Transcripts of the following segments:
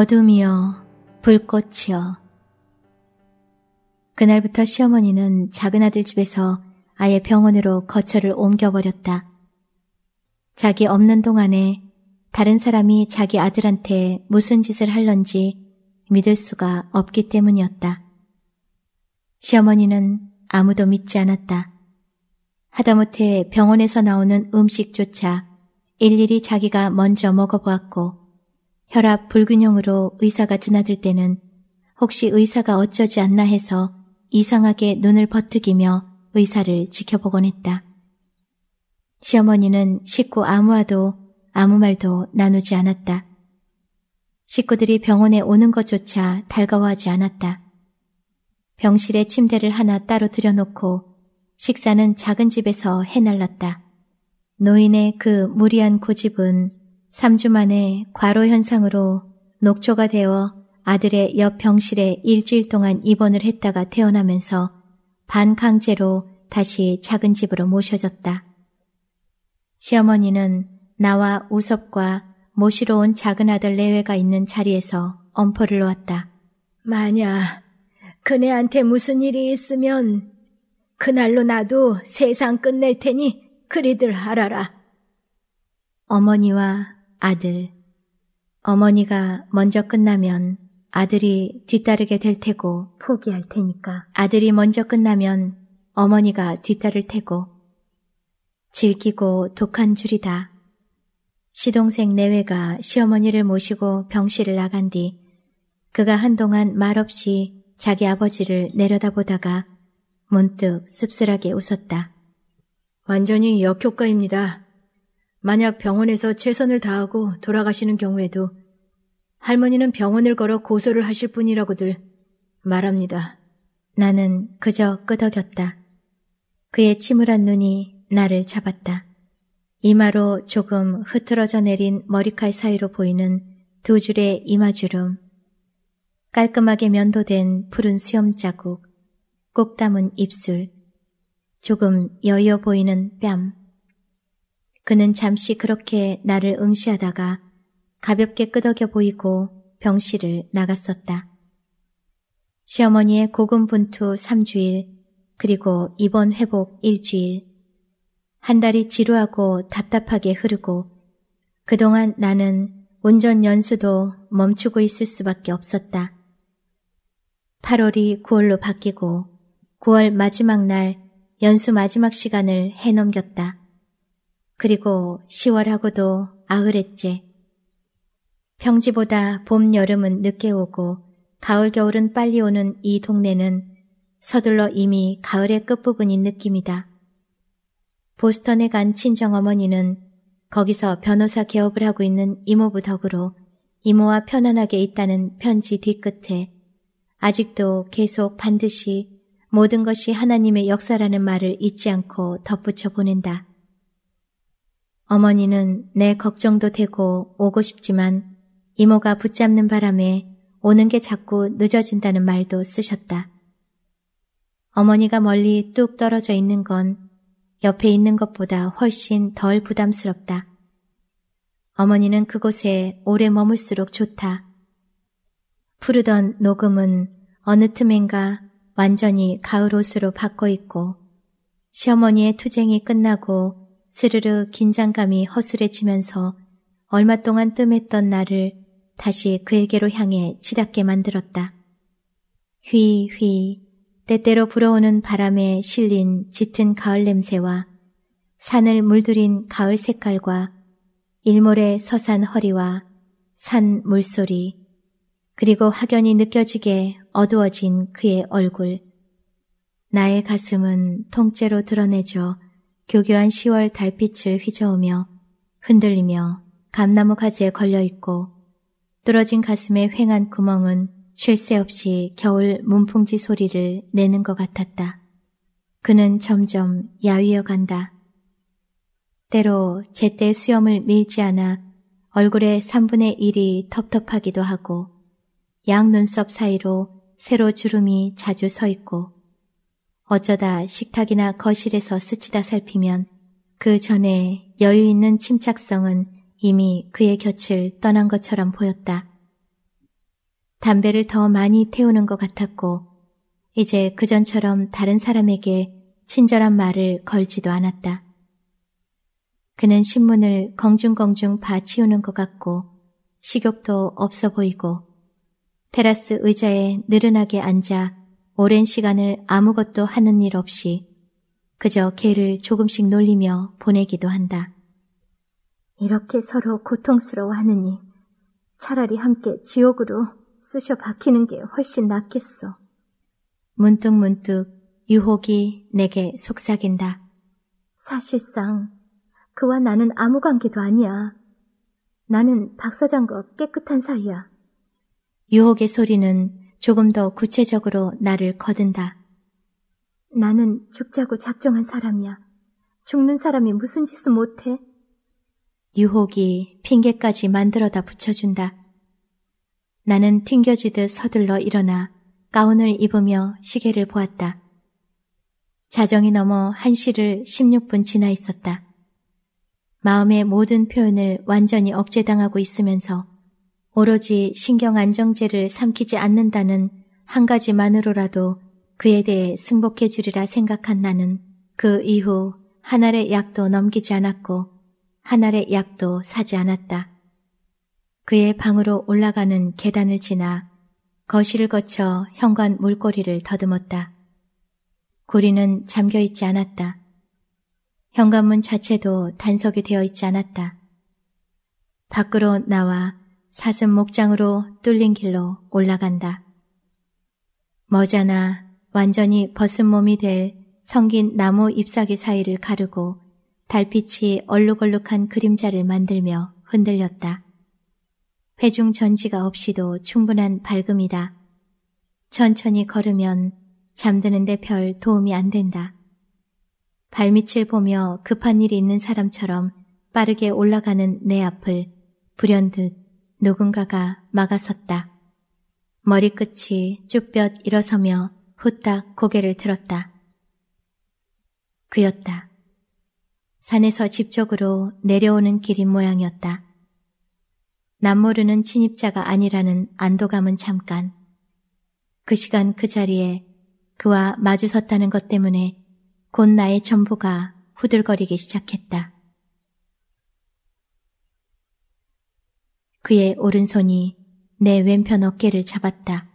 어둠이여, 불꽃이여. 그날부터 시어머니는 작은 아들 집에서 아예 병원으로 거처를 옮겨버렸다. 자기 없는 동안에 다른 사람이 자기 아들한테 무슨 짓을 할런지 믿을 수가 없기 때문이었다. 시어머니는 아무도 믿지 않았다. 하다못해 병원에서 나오는 음식조차 일일이 자기가 먼저 먹어보았고 혈압 불균형으로 의사가 드나들 때는 혹시 의사가 어쩌지 않나 해서 이상하게 눈을 버뜩이며 의사를 지켜보곤 했다. 시어머니는 식구 아무와도 아무 말도 나누지 않았다. 식구들이 병원에 오는 것조차 달가워하지 않았다. 병실에 침대를 하나 따로 들여놓고 식사는 작은 집에서 해날랐다. 노인의 그 무리한 고집은 3주 만에 과로 현상으로 녹초가 되어 아들의 옆 병실에 일주일 동안 입원을 했다가 퇴원하면서 반강제로 다시 작은 집으로 모셔졌다. 시어머니는 나와 우섭과 모시러 온 작은 아들 내외가 있는 자리에서 엄포를 놓았다. 만약 그네한테 무슨 일이 있으면 그날로 나도 세상 끝낼 테니 그리들 알아라. 어머니와 아들. 어머니가 먼저 끝나면 아들이 뒤따르게 될 테고 포기할 테니까. 아들이 먼저 끝나면 어머니가 뒤따를 테고. 질기고 독한 줄이다. 시동생 내외가 시어머니를 모시고 병실을 나간 뒤 그가 한동안 말없이 자기 아버지를 내려다보다가 문득 씁쓸하게 웃었다. 완전히 역효과입니다. 만약 병원에서 최선을 다하고 돌아가시는 경우에도 할머니는 병원을 걸어 고소를 하실 뿐이라고들 말합니다. 나는 그저 끄덕였다. 그의 침울한 눈이 나를 잡았다. 이마로 조금 흐트러져 내린 머리칼 사이로 보이는 두 줄의 이마주름, 깔끔하게 면도된 푸른 수염 자국, 꼭 담은 입술, 조금 여여 보이는 뺨, 그는 잠시 그렇게 나를 응시하다가 가볍게 끄덕여 보이고 병실을 나갔었다. 시어머니의 고군분투 3주일 그리고 입원 회복 일주일한 달이 지루하고 답답하게 흐르고 그동안 나는 운전 연수도 멈추고 있을 수밖에 없었다. 8월이 9월로 바뀌고 9월 마지막 날 연수 마지막 시간을 해넘겼다. 그리고 10월하고도 아흘렛째 평지보다 봄, 여름은 늦게 오고 가을, 겨울은 빨리 오는 이 동네는 서둘러 이미 가을의 끝부분인 느낌이다. 보스턴에 간 친정어머니는 거기서 변호사 개업을 하고 있는 이모부 덕으로 이모와 편안하게 있다는 편지 뒤끝에 아직도 계속 반드시 모든 것이 하나님의 역사라는 말을 잊지 않고 덧붙여 보낸다. 어머니는 내 걱정도 되고 오고 싶지만 이모가 붙잡는 바람에 오는 게 자꾸 늦어진다는 말도 쓰셨다. 어머니가 멀리 뚝 떨어져 있는 건 옆에 있는 것보다 훨씬 덜 부담스럽다. 어머니는 그곳에 오래 머물수록 좋다. 푸르던 녹음은 어느 틈엔가 완전히 가을 옷으로 바꿔 입고 시어머니의 투쟁이 끝나고 스르르 긴장감이 허술해지면서 얼마 동안 뜸했던 나를 다시 그에게로 향해 치닫게 만들었다. 휘휘 때때로 불어오는 바람에 실린 짙은 가을 냄새와 산을 물들인 가을 색깔과 일몰의 서산 허리와 산 물소리 그리고 확연히 느껴지게 어두워진 그의 얼굴 나의 가슴은 통째로 드러내져 교교한 10월 달빛을 휘저으며 흔들리며 감나무 가지에 걸려있고 뚫어진 가슴의 휑한 구멍은 쉴 새 없이 겨울 문풍지 소리를 내는 것 같았다. 그는 점점 야위어 간다. 때로 제때 수염을 밀지 않아 얼굴의 3분의 1이 텁텁하기도 하고 양 눈썹 사이로 새로 주름이 자주 서 있고 어쩌다 식탁이나 거실에서 스치다 살피면 그 전에 여유 있는 침착성은 이미 그의 곁을 떠난 것처럼 보였다. 담배를 더 많이 태우는 것 같았고 이제 그전처럼 다른 사람에게 친절한 말을 걸지도 않았다. 그는 신문을 공중공중 바치우는 것 같고 식욕도 없어 보이고 테라스 의자에 느른하게 앉아 오랜 시간을 아무것도 하는 일 없이 그저 개를 조금씩 놀리며 보내기도 한다. 이렇게 서로 고통스러워하느니 차라리 함께 지옥으로 쑤셔 박히는 게 훨씬 낫겠어. 문득문득 유혹이 내게 속삭인다. 사실상 그와 나는 아무 관계도 아니야. 나는 박 사장과 깨끗한 사이야. 유혹의 소리는 조금 더 구체적으로 나를 거둔다. 나는 죽자고 작정한 사람이야. 죽는 사람이 무슨 짓을 못해? 유혹이 핑계까지 만들어다 붙여준다. 나는 튕겨지듯 서둘러 일어나 가운을 입으며 시계를 보았다. 자정이 넘어 1시를 16분 지나 있었다. 마음의 모든 표현을 완전히 억제당하고 있으면서 오로지 신경 안정제를 삼키지 않는다는 한 가지만으로라도 그에 대해 승복해 주리라 생각한 나는 그 이후 한 알의 약도 넘기지 않았고 한 알의 약도 사지 않았다. 그의 방으로 올라가는 계단을 지나 거실을 거쳐 현관 물꼬리를 더듬었다. 고리는 잠겨 있지 않았다. 현관문 자체도 단석이 되어 있지 않았다. 밖으로 나와 사슴 목장으로 뚫린 길로 올라간다. 머자나 완전히 벗은 몸이 될 성긴 나무 잎사귀 사이를 가르고 달빛이 얼룩얼룩한 그림자를 만들며 흔들렸다. 회중 전지가 없이도 충분한 밝음이다. 천천히 걸으면 잠드는데 별 도움이 안 된다. 발밑을 보며 급한 일이 있는 사람처럼 빠르게 올라가는 내 앞을 불현듯 누군가가 막아섰다. 머리끝이 쭈뼛 일어서며 후딱 고개를 들었다. 그였다. 산에서 집 쪽으로 내려오는 길인 모양이었다. 남모르는 침입자가 아니라는 안도감은 잠깐. 그 시간 그 자리에 그와 마주섰다는 것 때문에 곧 나의 전부가 후들거리기 시작했다. 그의 오른손이 내 왼편 어깨를 잡았다.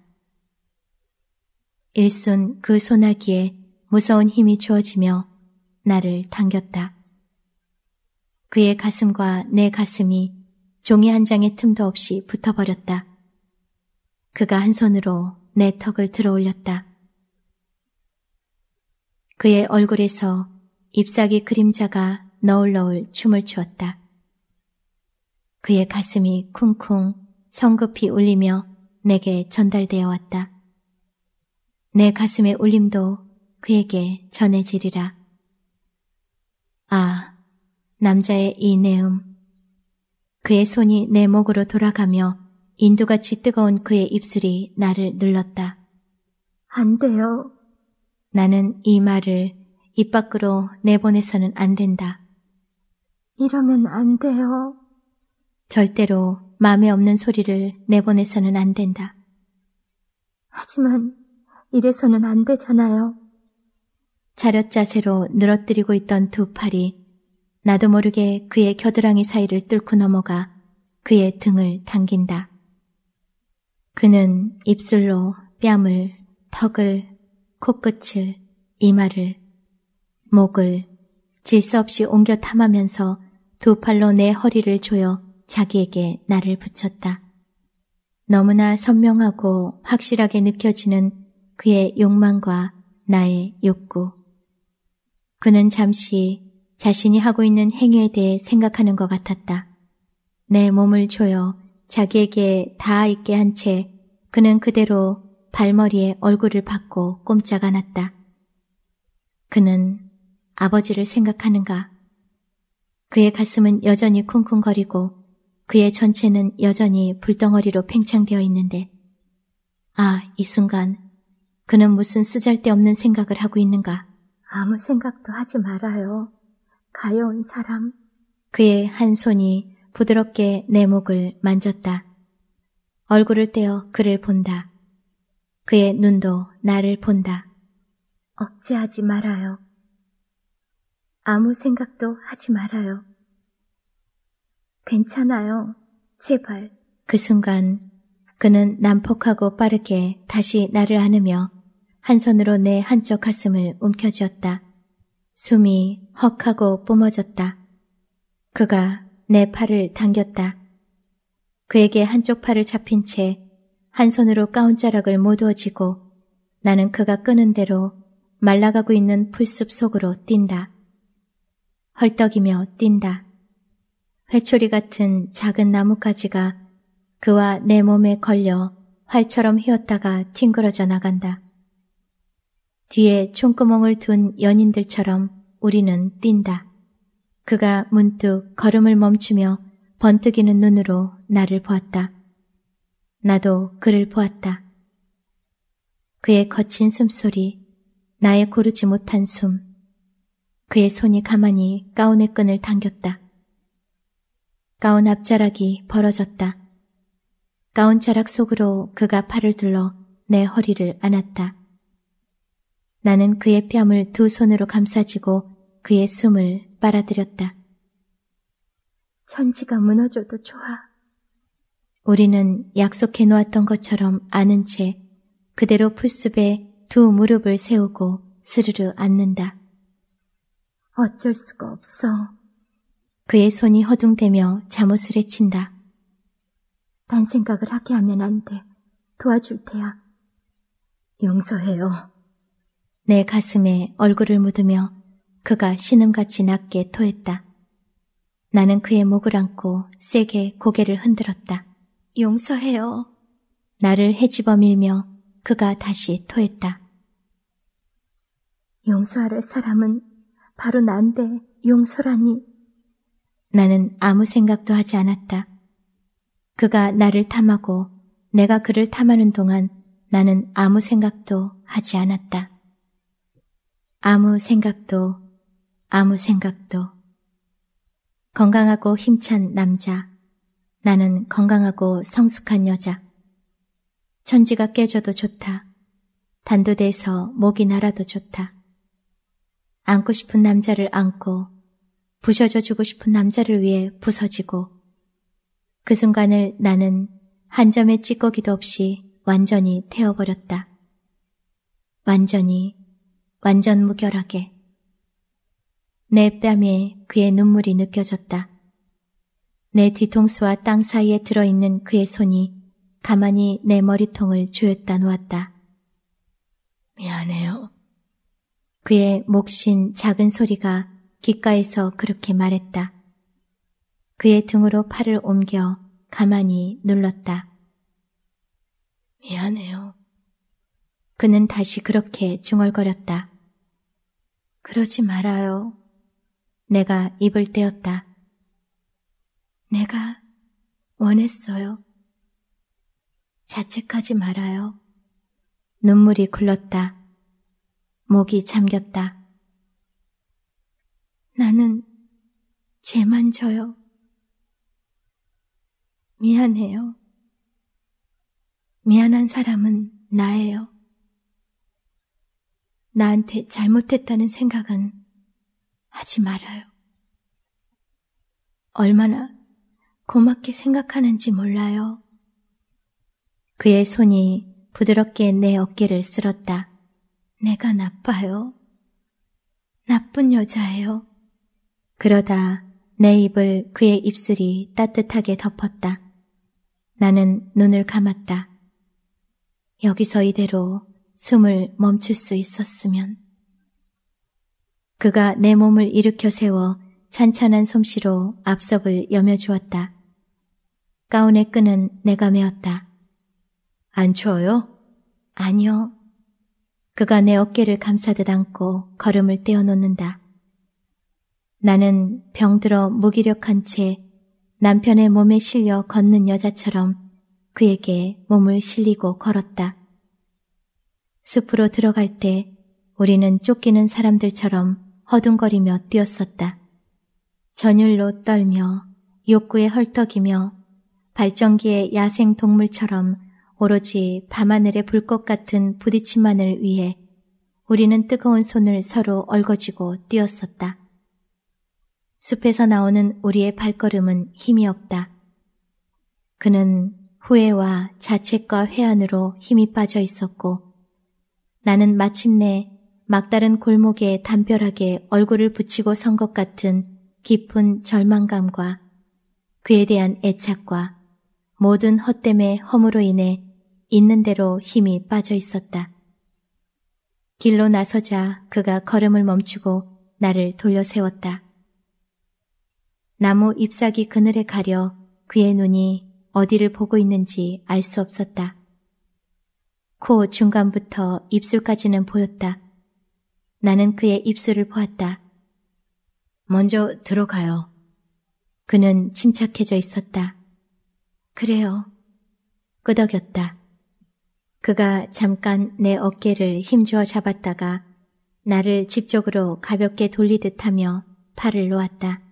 일손 그 소나기에 무서운 힘이 주어지며 나를 당겼다. 그의 가슴과 내 가슴이 종이 한 장의 틈도 없이 붙어버렸다. 그가 한 손으로 내 턱을 들어 올렸다. 그의 얼굴에서 잎사귀 그림자가 너울너울 춤을 추었다. 그의 가슴이 쿵쿵 성급히 울리며 내게 전달되어 왔다. 내 가슴의 울림도 그에게 전해지리라. 아, 남자의 이 내음. 그의 손이 내 목으로 돌아가며 인두같이 뜨거운 그의 입술이 나를 눌렀다. 안 돼요. 나는 이 말을 입 밖으로 내보내서는 안 된다. 이러면 안 돼요. 절대로 마음에 없는 소리를 내보내서는 안 된다. 하지만 이래서는 안 되잖아요. 자렷 자세로 늘어뜨리고 있던 두 팔이 나도 모르게 그의 겨드랑이 사이를 뚫고 넘어가 그의 등을 당긴다. 그는 입술로 뺨을, 턱을, 코끝을, 이마를, 목을 질서 없이 옮겨 탐하면서 두 팔로 내 허리를 조여 자기에게 나를 붙였다. 너무나 선명하고 확실하게 느껴지는 그의 욕망과 나의 욕구. 그는 잠시 자신이 하고 있는 행위에 대해 생각하는 것 같았다. 내 몸을 조여 자기에게 닿아 있게 한 채 그는 그대로 발머리에 얼굴을 받고 꼼짝 않았다. 그는 아버지를 생각하는가? 그의 가슴은 여전히 쿵쿵거리고 그의 전체는 여전히 불덩어리로 팽창되어 있는데 아, 이 순간 그는 무슨 쓰잘데없는 생각을 하고 있는가? 아무 생각도 하지 말아요. 가여운 사람. 그의 한 손이 부드럽게 내 목을 만졌다. 얼굴을 떼어 그를 본다. 그의 눈도 나를 본다. 억제하지 말아요. 아무 생각도 하지 말아요. 괜찮아요. 제발. 그 순간 그는 난폭하고 빠르게 다시 나를 안으며 한 손으로 내 한쪽 가슴을 움켜쥐었다. 숨이 헉하고 뿜어졌다. 그가 내 팔을 당겼다. 그에게 한쪽 팔을 잡힌 채 한 손으로 가운자락을 모두 지고 나는 그가 끄는 대로 말라가고 있는 풀숲 속으로 뛴다. 헐떡이며 뛴다. 회초리 같은 작은 나뭇가지가 그와 내 몸에 걸려 활처럼 휘었다가 뒹굴어져 나간다. 뒤에 총구멍을 둔 연인들처럼 우리는 뛴다. 그가 문득 걸음을 멈추며 번뜩이는 눈으로 나를 보았다. 나도 그를 보았다. 그의 거친 숨소리, 나의 고르지 못한 숨, 그의 손이 가만히 가운의 끈을 당겼다. 가운 앞자락이 벌어졌다. 가운 자락 속으로 그가 팔을 둘러 내 허리를 안았다. 나는 그의 뺨을 두 손으로 감싸지고 그의 숨을 빨아들였다. 천지가 무너져도 좋아. 우리는 약속해 놓았던 것처럼 아는 채 그대로 풀숲에 두 무릎을 세우고 스르르 앉는다. 어쩔 수가 없어. 그의 손이 허둥대며 잠옷을 헤친다. 딴 생각을 하게 하면 안 돼. 도와줄 테야. 용서해요. 내 가슴에 얼굴을 묻으며 그가 신음같이 낮게 토했다. 나는 그의 목을 안고 세게 고개를 흔들었다. 용서해요. 나를 헤집어 밀며 그가 다시 토했다. 용서할 사람은 바로 난데 용서라니. 나는 아무 생각도 하지 않았다. 그가 나를 탐하고 내가 그를 탐하는 동안 나는 아무 생각도 하지 않았다. 아무 생각도, 아무 생각도. 건강하고 힘찬 남자. 나는 건강하고 성숙한 여자. 천지가 깨져도 좋다. 단도대에서 목이 날아도 좋다. 안고 싶은 남자를 안고 부셔져 주고 싶은 남자를 위해 부서지고 그 순간을 나는 한 점의 찌꺼기도 없이 완전히 태워버렸다. 완전히, 완전 무결하게. 내 뺨에 그의 눈물이 느껴졌다. 내 뒤통수와 땅 사이에 들어있는 그의 손이 가만히 내 머리통을 조였다 놓았다. 미안해요. 그의 몹신 작은 소리가 귓가에서 그렇게 말했다. 그의 등으로 팔을 옮겨 가만히 눌렀다. 미안해요. 그는 다시 그렇게 중얼거렸다. 그러지 말아요. 내가 입을 떼었다. 내가 원했어요. 자책하지 말아요. 눈물이 굴렀다. 목이 잠겼다. 나는 죄만 져요. 미안해요. 미안한 사람은 나예요. 나한테 잘못했다는 생각은 하지 말아요. 얼마나 고맙게 생각하는지 몰라요. 그의 손이 부드럽게 내 어깨를 쓸었다. 내가 나빠요. 나쁜 여자예요. 그러다 내 입을 그의 입술이 따뜻하게 덮었다. 나는 눈을 감았다. 여기서 이대로 숨을 멈출 수 있었으면. 그가 내 몸을 일으켜 세워 찬찬한 솜씨로 앞섭을 여며주었다. 가운의 끈은 내가 메었다. 안 추워요? 아니요. 그가 내 어깨를 감싸듯 안고 걸음을 떼어놓는다. 나는 병들어 무기력한 채 남편의 몸에 실려 걷는 여자처럼 그에게 몸을 실리고 걸었다. 숲으로 들어갈 때 우리는 쫓기는 사람들처럼 허둥거리며 뛰었었다. 전율로 떨며 욕구에 헐떡이며 발전기의 야생 동물처럼 오로지 밤하늘의 불꽃 같은 부딪힘만을 위해 우리는 뜨거운 손을 서로 얽어지고 뛰었었다. 숲에서 나오는 우리의 발걸음은 힘이 없다. 그는 후회와 자책과 회한으로 힘이 빠져 있었고 나는 마침내 막다른 골목에 담벼락에 얼굴을 붙이고 선 것 같은 깊은 절망감과 그에 대한 애착과 모든 헛됨의 허무로 인해 있는 대로 힘이 빠져 있었다. 길로 나서자 그가 걸음을 멈추고 나를 돌려 세웠다. 나무 잎사귀 그늘에 가려 그의 눈이 어디를 보고 있는지 알 수 없었다. 코 중간부터 입술까지는 보였다. 나는 그의 입술을 보았다. 먼저 들어가요. 그는 침착해져 있었다. 그래요. 끄덕였다. 그가 잠깐 내 어깨를 힘주어 잡았다가 나를 집 쪽으로 가볍게 돌리듯 하며 팔을 놓았다.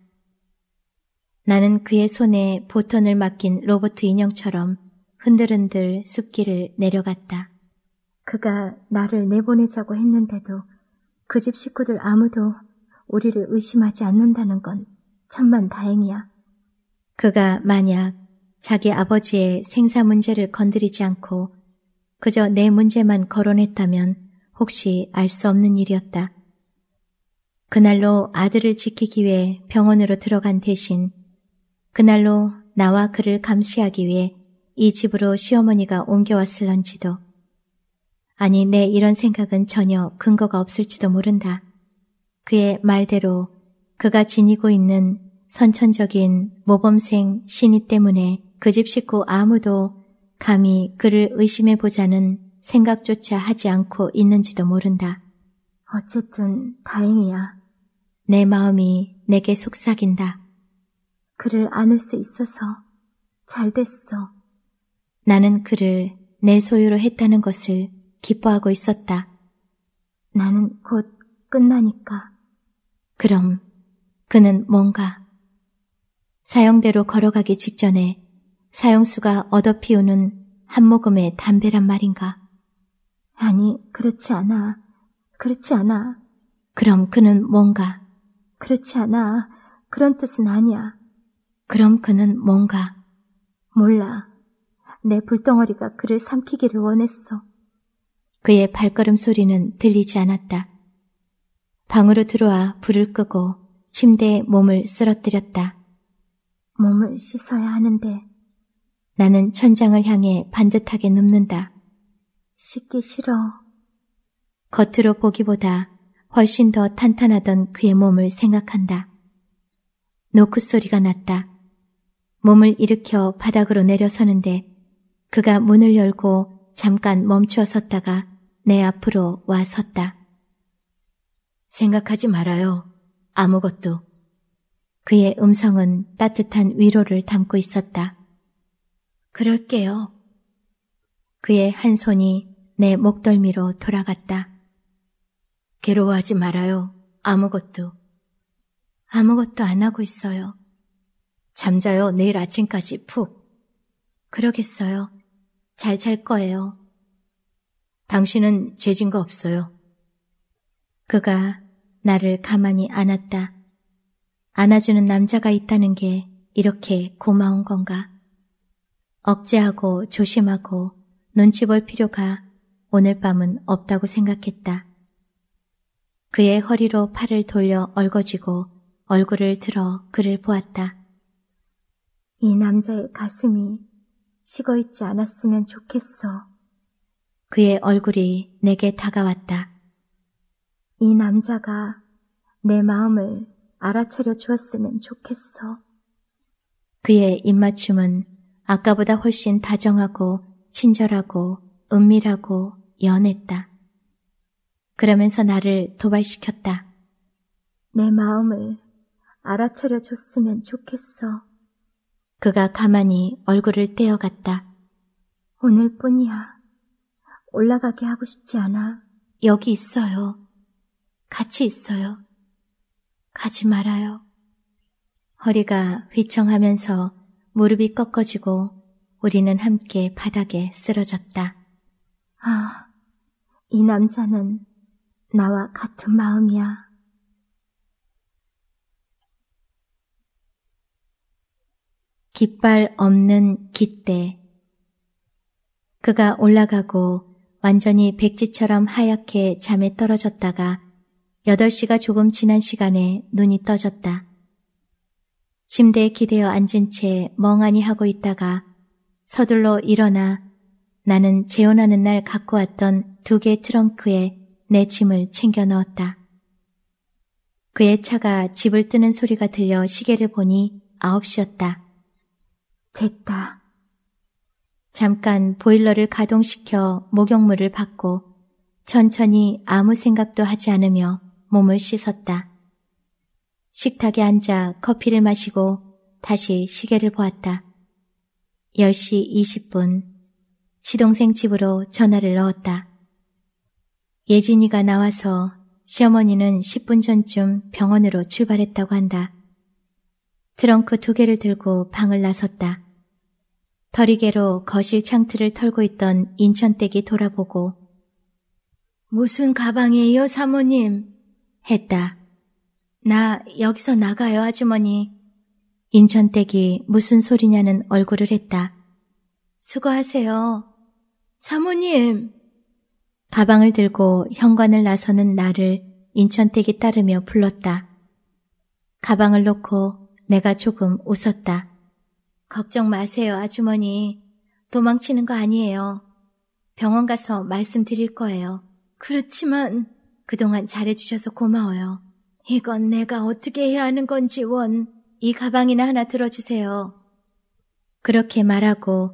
나는 그의 손에 보턴을 맡긴 로버트 인형처럼 흔들흔들 숲길을 내려갔다. 그가 나를 내보내자고 했는데도 그 집 식구들 아무도 우리를 의심하지 않는다는 건 천만 다행이야. 그가 만약 자기 아버지의 생사 문제를 건드리지 않고 그저 내 문제만 거론했다면 혹시 알 수 없는 일이었다. 그날로 아들을 지키기 위해 병원으로 들어간 대신 그날로 나와 그를 감시하기 위해 이 집으로 시어머니가 옮겨왔을런지도 아니 내 이런 생각은 전혀 근거가 없을지도 모른다. 그의 말대로 그가 지니고 있는 선천적인 모범생 신이 때문에 그 집 식구 아무도 감히 그를 의심해보자는 생각조차 하지 않고 있는지도 모른다. 어쨌든 다행이야. 내 마음이 내게 속삭인다. 그를 안을 수 있어서 잘 됐어. 나는 그를 내 소유로 했다는 것을 기뻐하고 있었다. 나는 곧 끝나니까. 그럼 그는 뭔가 사형대로 걸어가기 직전에 사형수가 얻어피우는 한 모금의 담배란 말인가? 아니, 그렇지 않아. 그렇지 않아. 그럼 그는 뭔가? 그렇지 않아. 그런 뜻은 아니야. 그럼 그는 뭔가 몰라. 내 불덩어리가 그를 삼키기를 원했어. 그의 발걸음 소리는 들리지 않았다. 방으로 들어와 불을 끄고 침대에 몸을 쓰러뜨렸다. 몸을 씻어야 하는데. 나는 천장을 향해 반듯하게 눕는다. 씻기 싫어. 겉으로 보기보다 훨씬 더 탄탄하던 그의 몸을 생각한다. 노크 소리가 났다. 몸을 일으켜 바닥으로 내려서는데 그가 문을 열고 잠깐 멈추어 섰다가 내 앞으로 와 섰다. 생각하지 말아요. 아무것도. 그의 음성은 따뜻한 위로를 담고 있었다. 그럴게요. 그의 한 손이 내 목덜미로 돌아갔다. 괴로워하지 말아요. 아무것도. 아무것도 안 하고 있어요. 잠자요 내일 아침까지 푹. 그러겠어요. 잘 잘 거예요. 당신은 죄진 거 없어요. 그가 나를 가만히 안았다. 안아주는 남자가 있다는 게 이렇게 고마운 건가? 억제하고 조심하고 눈치 볼 필요가 오늘 밤은 없다고 생각했다. 그의 허리로 팔을 돌려 얼거지고 얼굴을 들어 그를 보았다. 이 남자의 가슴이 식어 있지 않았으면 좋겠어. 그의 얼굴이 내게 다가왔다. 이 남자가 내 마음을 알아차려 주었으면 좋겠어. 그의 입맞춤은 아까보다 훨씬 다정하고 친절하고 은밀하고 연했다. 그러면서 나를 도발시켰다. 내 마음을 알아차려 줬으면 좋겠어. 그가 가만히 얼굴을 떼어갔다. 오늘뿐이야. 올라가게 하고 싶지 않아. 여기 있어요. 같이 있어요. 가지 말아요. 허리가 휘청하면서 무릎이 꺾어지고 우리는 함께 바닥에 쓰러졌다. 아, 이 남자는 나와 같은 마음이야. 깃발 없는 깃대. 그가 올라가고 완전히 백지처럼 하얗게 잠에 떨어졌다가 8시가 조금 지난 시간에 눈이 떠졌다. 침대에 기대어 앉은 채 멍하니 하고 있다가 서둘러 일어나 나는 재혼하는 날 갖고 왔던 두개의 트렁크에 내 짐을 챙겨 넣었다. 그의 차가 집을 뜨는 소리가 들려 시계를 보니 9시였다. 됐다. 잠깐 보일러를 가동시켜 목욕물을 받고 천천히 아무 생각도 하지 않으며 몸을 씻었다. 식탁에 앉아 커피를 마시고 다시 시계를 보았다. 10시 20분. 시동생 집으로 전화를 넣었다. 예진이가 나와서 시어머니는 10분 전쯤 병원으로 출발했다고 한다. 트렁크 두 개를 들고 방을 나섰다. 더리개로 거실 창틀을 털고 있던 인천댁이 돌아보고 무슨 가방이에요, 사모님? 했다. 나 여기서 나가요, 아주머니. 인천댁이 무슨 소리냐는 얼굴을 했다. 수고하세요. 사모님! 가방을 들고 현관을 나서는 나를 인천댁이 따르며 불렀다. 가방을 놓고 내가 조금 웃었다. 걱정 마세요, 아주머니. 도망치는 거 아니에요. 병원 가서 말씀드릴 거예요. 그렇지만 그동안 잘해주셔서 고마워요. 이건 내가 어떻게 해야 하는 건지 원. 이 가방이나 하나 들어주세요. 그렇게 말하고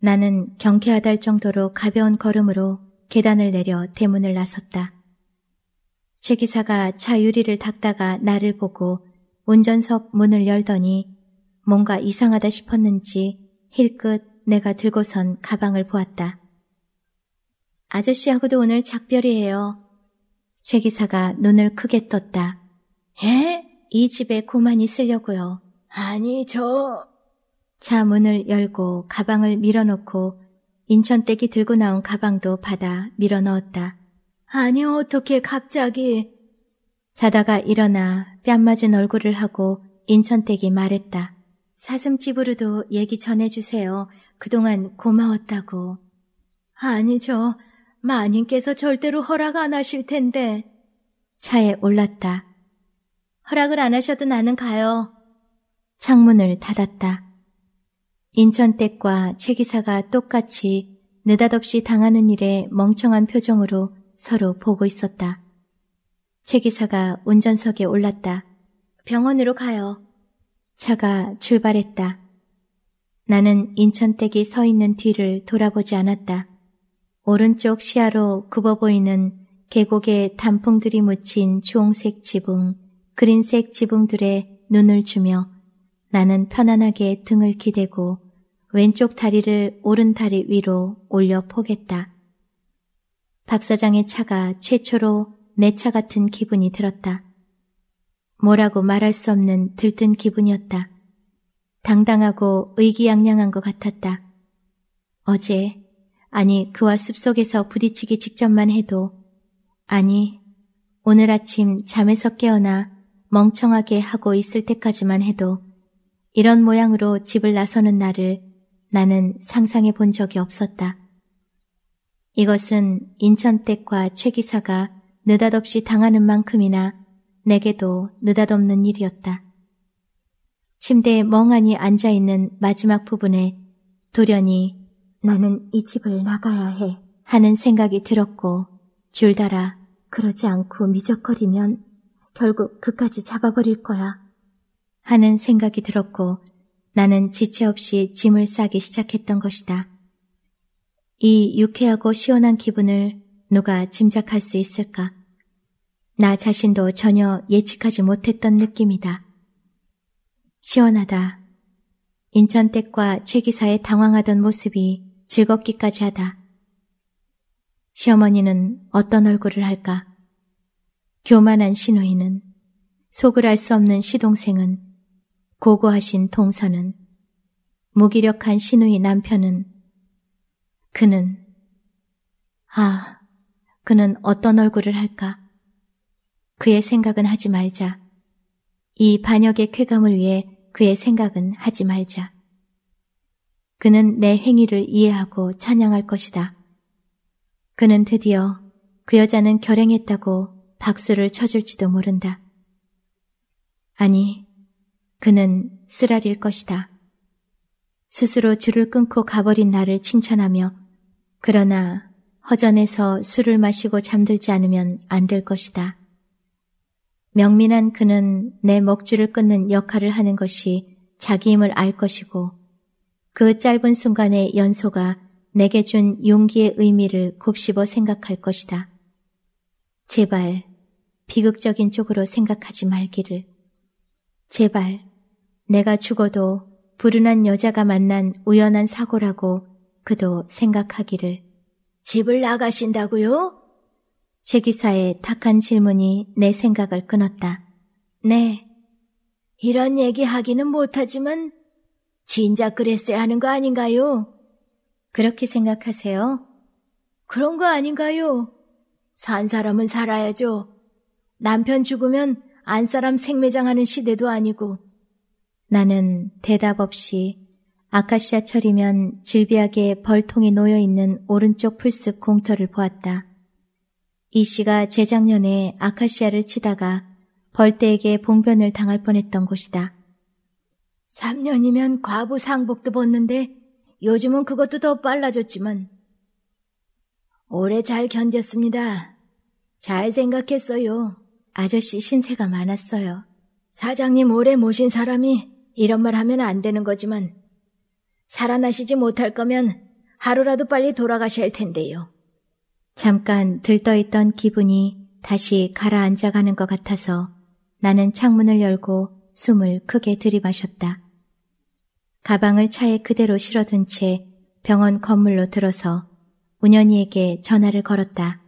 나는 경쾌하달 정도로 가벼운 걸음으로 계단을 내려 대문을 나섰다. 최 기사가 차 유리를 닦다가 나를 보고 운전석 문을 열더니 뭔가 이상하다 싶었는지 힐끗 내가 들고선 가방을 보았다. 아저씨하고도 오늘 작별이에요. 최 기사가 눈을 크게 떴다. 에? 이 집에 고만 있으려고요. 아니, 저... 차 문을 열고 가방을 밀어놓고 인천댁이 들고 나온 가방도 받아 밀어넣었다. 아니, 어떻게 갑자기... 자다가 일어나 뺨 맞은 얼굴을 하고 인천댁이 말했다. 사슴집으로도 얘기 전해주세요. 그동안 고마웠다고. 아, 아니죠. 마님께서 절대로 허락 안 하실 텐데. 차에 올랐다. 허락을 안 하셔도 나는 가요. 창문을 닫았다. 인천댁과 최 기사가 똑같이 느닷없이 당하는 일에 멍청한 표정으로 서로 보고 있었다. 최 기사가 운전석에 올랐다. 병원으로 가요. 차가 출발했다. 나는 인천댁이 서 있는 뒤를 돌아보지 않았다. 오른쪽 시야로 굽어 보이는 계곡에 단풍들이 묻힌 주홍색 지붕, 그린색 지붕들에 눈을 주며 나는 편안하게 등을 기대고 왼쪽 다리를 오른 다리 위로 올려 포겠다. 박 사장의 차가 최초로 내 차 같은 기분이 들었다. 뭐라고 말할 수 없는 들뜬 기분이었다. 당당하고 의기양양한 것 같았다. 어제, 아니 그와 숲속에서 부딪히기 직전만 해도 아니, 오늘 아침 잠에서 깨어나 멍청하게 하고 있을 때까지만 해도 이런 모양으로 집을 나서는 나를 나는 상상해 본 적이 없었다. 이것은 인천댁과 최 기사가 느닷없이 당하는 만큼이나 내게도 느닷없는 일이었다. 침대에 멍하니 앉아있는 마지막 부분에 돌연히 나는 이 집을 나가야 해 하는 생각이 들었고 줄다라 그러지 않고 미적거리면 결국 그까지 잡아버릴 거야 하는 생각이 들었고 나는 지체 없이 짐을 싸기 시작했던 것이다. 이 유쾌하고 시원한 기분을 누가 짐작할 수 있을까? 나 자신도 전혀 예측하지 못했던 느낌이다. 시원하다. 인천댁과 최기사의 당황하던 모습이 즐겁기까지 하다. 시어머니는 어떤 얼굴을 할까? 교만한 시노이는 속을 알 수 없는 시동생은 고고하신 동서는 무기력한 시누이 남편은 그는 아, 그는 어떤 얼굴을 할까? 그의 생각은 하지 말자. 이 반역의 쾌감을 위해 그의 생각은 하지 말자. 그는 내 행위를 이해하고 찬양할 것이다. 그는 드디어 그 여자는 결행했다고 박수를 쳐줄지도 모른다. 아니, 그는 쓰라릴 것이다. 스스로 줄을 끊고 가버린 나를 칭찬하며 그러나 허전해서 술을 마시고 잠들지 않으면 안 될 것이다. 명민한 그는 내 먹줄을 끊는 역할을 하는 것이 자기임을 알 것이고 그 짧은 순간의 연소가 내게 준 용기의 의미를 곱씹어 생각할 것이다. 제발 비극적인 쪽으로 생각하지 말기를. 제발 내가 죽어도 불운한 여자가 만난 우연한 사고라고 그도 생각하기를. 집을 나가신다고요? 제 기사의 탁한 질문이 내 생각을 끊었다. 네. 이런 얘기 하기는 못하지만 진작 그랬어야 하는 거 아닌가요? 그렇게 생각하세요? 그런 거 아닌가요? 산 사람은 살아야죠. 남편 죽으면 안 사람 생매장하는 시대도 아니고. 나는 대답 없이 아카시아철이면 질비하게 벌통에 놓여 있는 오른쪽 풀숲 공터를 보았다. 이 씨가 재작년에 아카시아를 치다가 벌떼에게 봉변을 당할 뻔했던 곳이다. 3년이면 과부 상복도 벗는데 요즘은 그것도 더 빨라졌지만 오래 잘 견뎠습니다. 잘 생각했어요. 아저씨 신세가 많았어요. 사장님 오래 모신 사람이 이런 말 하면 안 되는 거지만 살아나시지 못할 거면 하루라도 빨리 돌아가실 텐데요. 잠깐 들떠있던 기분이 다시 가라앉아가는 것 같아서 나는 창문을 열고 숨을 크게 들이마셨다. 가방을 차에 그대로 실어둔 채 병원 건물로 들어서 운현이에게 전화를 걸었다.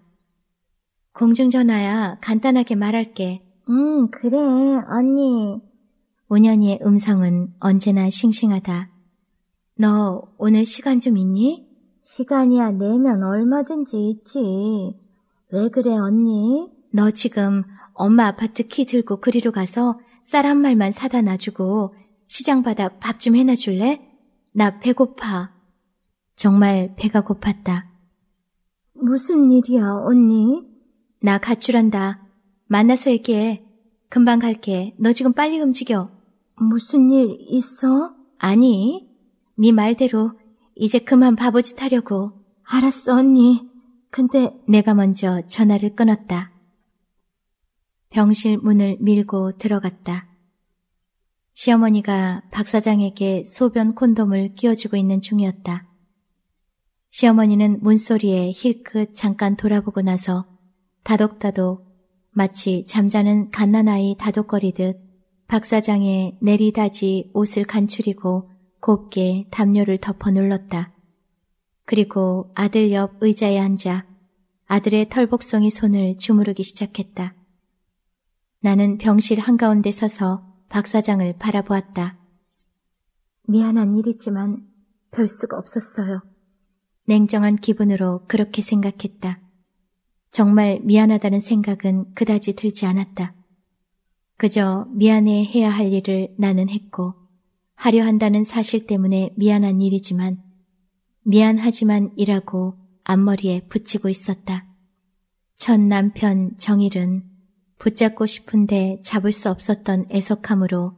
공중전화야 간단하게 말할게. 응 음, 그래 언니. 운현이의 음성은 언제나 싱싱하다. 너 오늘 시간 좀 있니? 시간이야 내면 얼마든지 있지. 왜 그래, 언니? 너 지금 엄마 아파트 키 들고 그리로 가서 쌀 한 말만 사다 놔주고 시장 바아밥 좀 해놔 줄래? 나 배고파. 정말 배가 고팠다. 무슨 일이야, 언니? 나 가출한다. 만나서 얘기해. 금방 갈게. 너 지금 빨리 움직여. 무슨 일 있어? 아니, 네 말대로 이제 그만 바보짓 하려고. 알았어, 언니. 근데 내가 먼저 전화를 끊었다. 병실 문을 밀고 들어갔다. 시어머니가 박 사장에게 소변 콘돔을 끼워주고 있는 중이었다. 시어머니는 문소리에 힐끗 잠깐 돌아보고 나서 다독다독 마치 잠자는 갓난아이 다독거리듯 박 사장의 내리다지 옷을 간추리고 곱게 담요를 덮어 눌렀다. 그리고 아들 옆 의자에 앉아 아들의 털복송이 손을 주무르기 시작했다. 나는 병실 한가운데 서서 박 사장을 바라보았다. 미안한 일이지만 별 수가 없었어요. 냉정한 기분으로 그렇게 생각했다. 정말 미안하다는 생각은 그다지 들지 않았다. 그저 미안해 해야 할 일을 나는 했고 하려 한다는 사실 때문에 미안한 일이지만 미안하지만이라고 앞머리에 붙이고 있었다. 전 남편 정일은 붙잡고 싶은데 잡을 수 없었던 애석함으로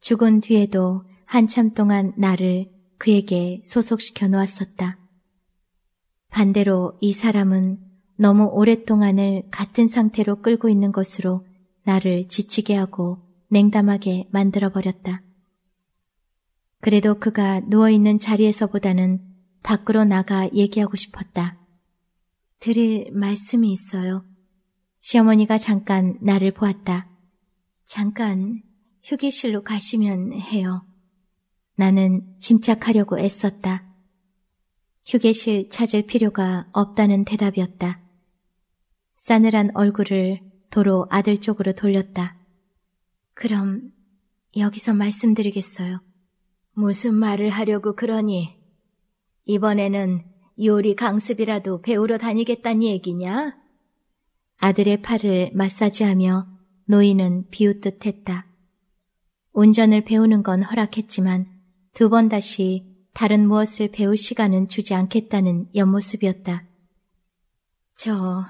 죽은 뒤에도 한참 동안 나를 그에게 소속시켜 놓았었다. 반대로 이 사람은 너무 오랫동안을 같은 상태로 끌고 있는 것으로 나를 지치게 하고 냉담하게 만들어버렸다. 그래도 그가 누워있는 자리에서보다는 밖으로 나가 얘기하고 싶었다. 드릴 말씀이 있어요. 시어머니가 잠깐 나를 보았다. 잠깐 휴게실로 가시면 해요. 나는 짐착하려고 애썼다. 휴게실 찾을 필요가 없다는 대답이었다. 싸늘한 얼굴을 도로 아들 쪽으로 돌렸다. 그럼 여기서 말씀드리겠어요. 무슨 말을 하려고 그러니? 이번에는 요리 강습이라도 배우러 다니겠단 얘기냐? 아들의 팔을 마사지하며 노인은 비웃듯 했다. 운전을 배우는 건 허락했지만 두 번 다시 다른 무엇을 배울 시간은 주지 않겠다는 옆모습이었다. 저,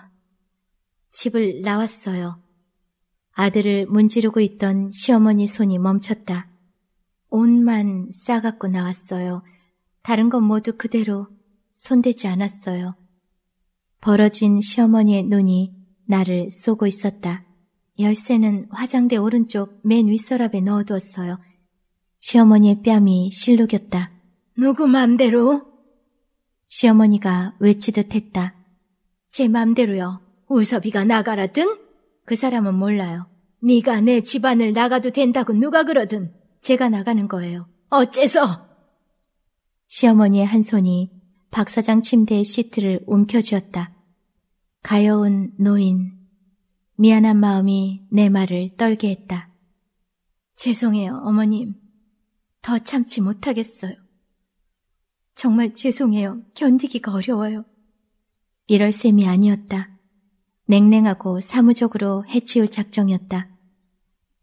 집을 나왔어요. 아들을 문지르고 있던 시어머니 손이 멈췄다. 옷만 싸갖고 나왔어요. 다른 건 모두 그대로 손대지 않았어요. 벌어진 시어머니의 눈이 나를 쏘고 있었다. 열쇠는 화장대 오른쪽 맨 윗서랍에 넣어두었어요. 시어머니의 뺨이 실룩였다. 누구 맘대로? 시어머니가 외치듯 했다. 제 맘대로요. 우섭이가 나가라든? 그 사람은 몰라요. 네가 내 집안을 나가도 된다고 누가 그러든. 제가 나가는 거예요. 어째서? 시어머니의 한 손이 박 사장 침대의 시트를 움켜쥐었다. 가여운 노인. 미안한 마음이 내 말을 떨게 했다. 죄송해요, 어머님. 더 참지 못하겠어요. 정말 죄송해요. 견디기가 어려워요. 이럴 셈이 아니었다. 냉랭하고 사무적으로 해치울 작정이었다.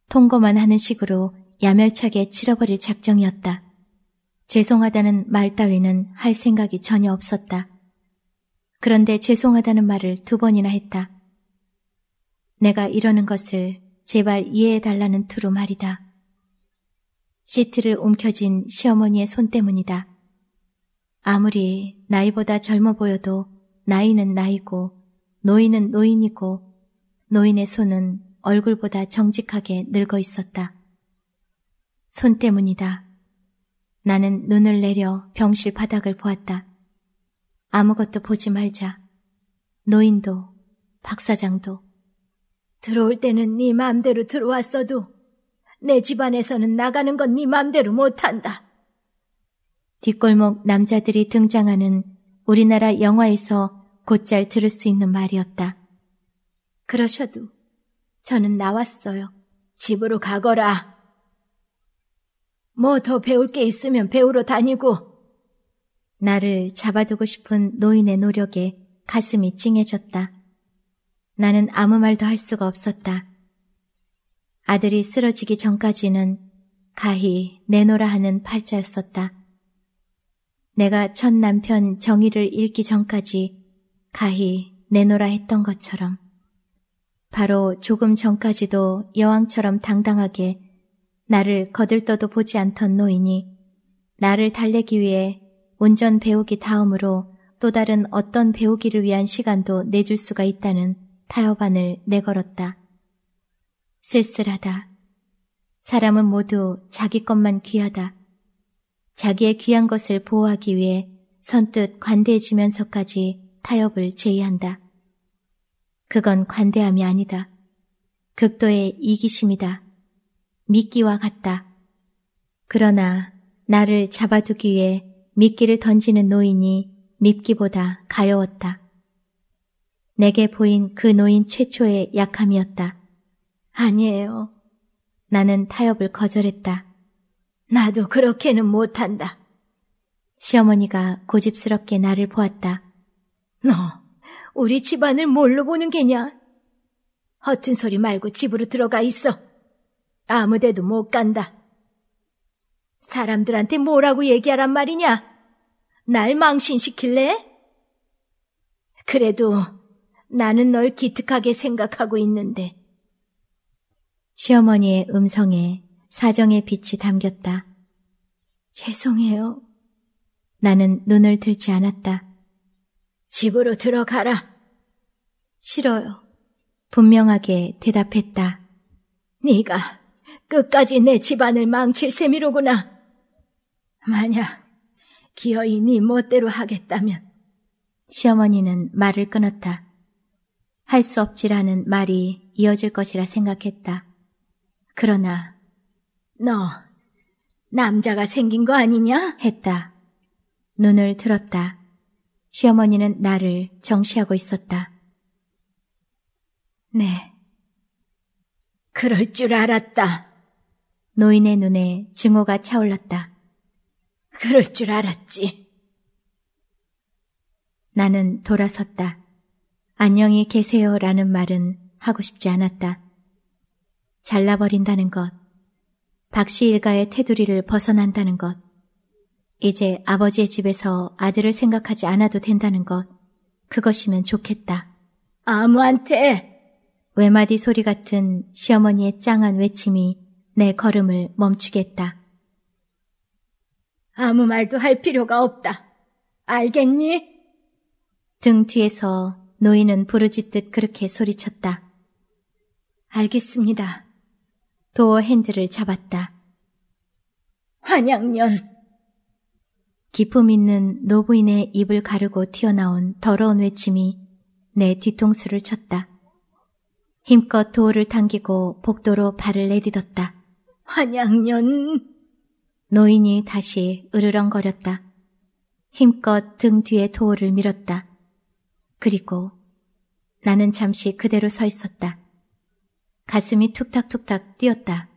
통고만 하는 식으로 야멸차게 치러버릴 작정이었다. 죄송하다는 말 따위는 할 생각이 전혀 없었다. 그런데 죄송하다는 말을 두 번이나 했다. 내가 이러는 것을 제발 이해해달라는 투로 말이다. 시트를 움켜쥔 시어머니의 손 때문이다. 아무리 나이보다 젊어 보여도 나이는 나이고 노인은 노인이고 노인의 손은 얼굴보다 정직하게 늙어 있었다. 손 때문이다. 나는 눈을 내려 병실 바닥을 보았다. 아무것도 보지 말자. 노인도 박사장도 들어올 때는 네 마음대로 들어왔어도 내 집안에서는 나가는 건 네 마음대로 못한다. 뒷골목 남자들이 등장하는 우리나라 영화에서 곧잘 들을 수 있는 말이었다. 그러셔도 저는 나왔어요. 집으로 가거라. 뭐더 배울 게 있으면 배우러 다니고. 나를 잡아두고 싶은 노인의 노력에 가슴이 찡해졌다. 나는 아무 말도 할 수가 없었다. 아들이 쓰러지기 전까지는 가히 내노라 하는 팔자였었다. 내가 첫 남편 정의를 잃기 전까지 가히 내노라 했던 것처럼 바로 조금 전까지도 여왕처럼 당당하게 나를 거들떠도 보지 않던 노인이 나를 달래기 위해 운전 배우기 다음으로 또 다른 어떤 배우기를 위한 시간도 내줄 수가 있다는 타협안을 내걸었다. 쓸쓸하다. 사람은 모두 자기 것만 귀하다. 자기의 귀한 것을 보호하기 위해 선뜻 관대해지면서까지 타협을 제의한다. 그건 관대함이 아니다. 극도의 이기심이다. 미끼와 같다. 그러나 나를 잡아두기 위해 미끼를 던지는 노인이 밉기보다 가여웠다. 내게 보인 그 노인 최초의 약함이었다. 아니에요. 나는 타협을 거절했다. 나도 그렇게는 못한다. 시어머니가 고집스럽게 나를 보았다. 너, 우리 집안을 뭘로 보는 게냐? 허튼 소리 말고 집으로 들어가 있어. 아무 데도 못 간다. 사람들한테 뭐라고 얘기하란 말이냐? 날 망신시킬래? 그래도 나는 널 기특하게 생각하고 있는데. 시어머니의 음성에 사정의 빛이 담겼다. 죄송해요. 나는 눈을 들지 않았다. 집으로 들어가라. 싫어요. 분명하게 대답했다. 네가 끝까지 내 집안을 망칠 셈이로구나. 만약 기어이 네 멋대로 하겠다면. 시어머니는 말을 끊었다. 할 수 없지라는 말이 이어질 것이라 생각했다. 그러나 너 남자가 생긴 거 아니냐? 했다. 눈을 들었다. 시어머니는 나를 정시하고 있었다. 네. 그럴 줄 알았다. 노인의 눈에 증오가 차올랐다. 그럴 줄 알았지. 나는 돌아섰다. 안녕히 계세요 라는 말은 하고 싶지 않았다. 잘라버린다는 것, 박씨 일가의 테두리를 벗어난다는 것, 이제 아버지의 집에서 아들을 생각하지 않아도 된다는 것, 그것이면 좋겠다. 아무한테! 외마디 소리 같은 시어머니의 짱한 외침이 내 걸음을 멈추겠다. 아무 말도 할 필요가 없다. 알겠니? 등 뒤에서 노인은 부르짖듯 그렇게 소리쳤다. 알겠습니다. 도어 핸들을 잡았다. 환양년! 기품 있는 노부인의 입을 가르고 튀어나온 더러운 외침이 내 뒤통수를 쳤다. 힘껏 도어를 당기고 복도로 발을 내딛었다. 환양년. 노인이 다시 으르렁거렸다. 힘껏 등 뒤에 도어를 밀었다. 그리고 나는 잠시 그대로 서 있었다. 가슴이 툭탁툭탁 뛰었다.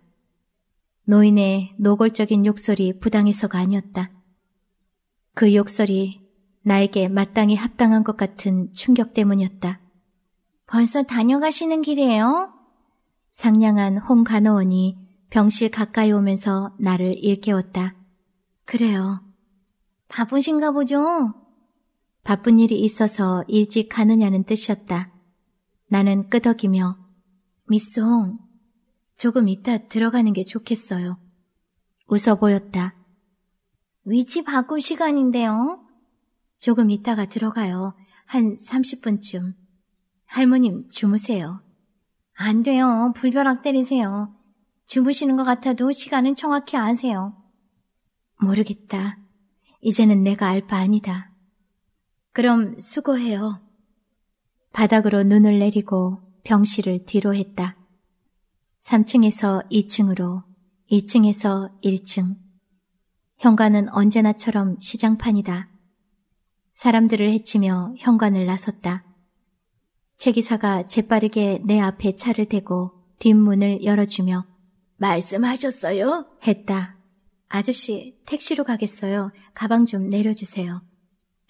노인의 노골적인 욕설이 부당해서가 아니었다. 그 욕설이 나에게 마땅히 합당한 것 같은 충격 때문이었다. 벌써 다녀가시는 길이에요? 상냥한 홍간호원이 병실 가까이 오면서 나를 일깨웠다. 그래요. 바쁘신가 보죠? 바쁜 일이 있어서 일찍 가느냐는 뜻이었다. 나는 끄덕이며 미송 조금 이따 들어가는 게 좋겠어요. 웃어 보였다. 위치 바꿀 시간인데요. 조금 이따가 들어가요. 한 30분쯤. 할머님 주무세요. 안 돼요. 불벼락 때리세요. 주무시는 것 같아도 시간은 정확히 아세요. 모르겠다. 이제는 내가 알 바 아니다. 그럼 수고해요. 바닥으로 눈을 내리고 병실을 뒤로 했다. 3층에서 2층으로, 2층에서 1층. 현관은 언제나처럼 시장판이다. 사람들을 해치며 현관을 나섰다. 최기사가 재빠르게 내 앞에 차를 대고 뒷문을 열어주며 말씀하셨어요? 했다. 아저씨, 택시로 가겠어요. 가방 좀 내려주세요.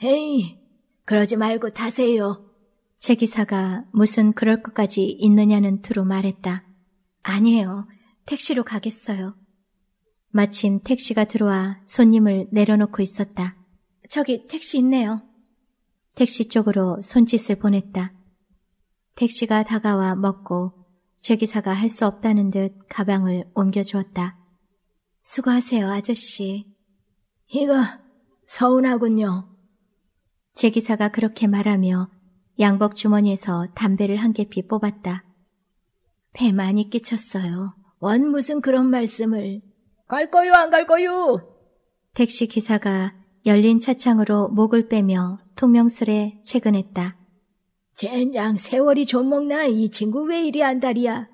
에이, 그러지 말고 타세요. 제 기사가 무슨 그럴 것까지 있느냐는 투로 말했다. 아니에요. 택시로 가겠어요. 마침 택시가 들어와 손님을 내려놓고 있었다. 저기 택시 있네요. 택시 쪽으로 손짓을 보냈다. 택시가 다가와 먹고 제 기사가 할 수 없다는 듯 가방을 옮겨주었다. 수고하세요, 아저씨. 이거 서운하군요. 제 기사가 그렇게 말하며 양복 주머니에서 담배를 한 개피 뽑았다. 배 많이 끼쳤어요. 원 무슨 그런 말씀을. 갈 거요, 안 갈 거요? 택시 기사가 열린 차창으로 목을 빼며 통명스레 채근했다. 젠장 세월이 좀 먹나 이 친구 왜 이리 안달이야.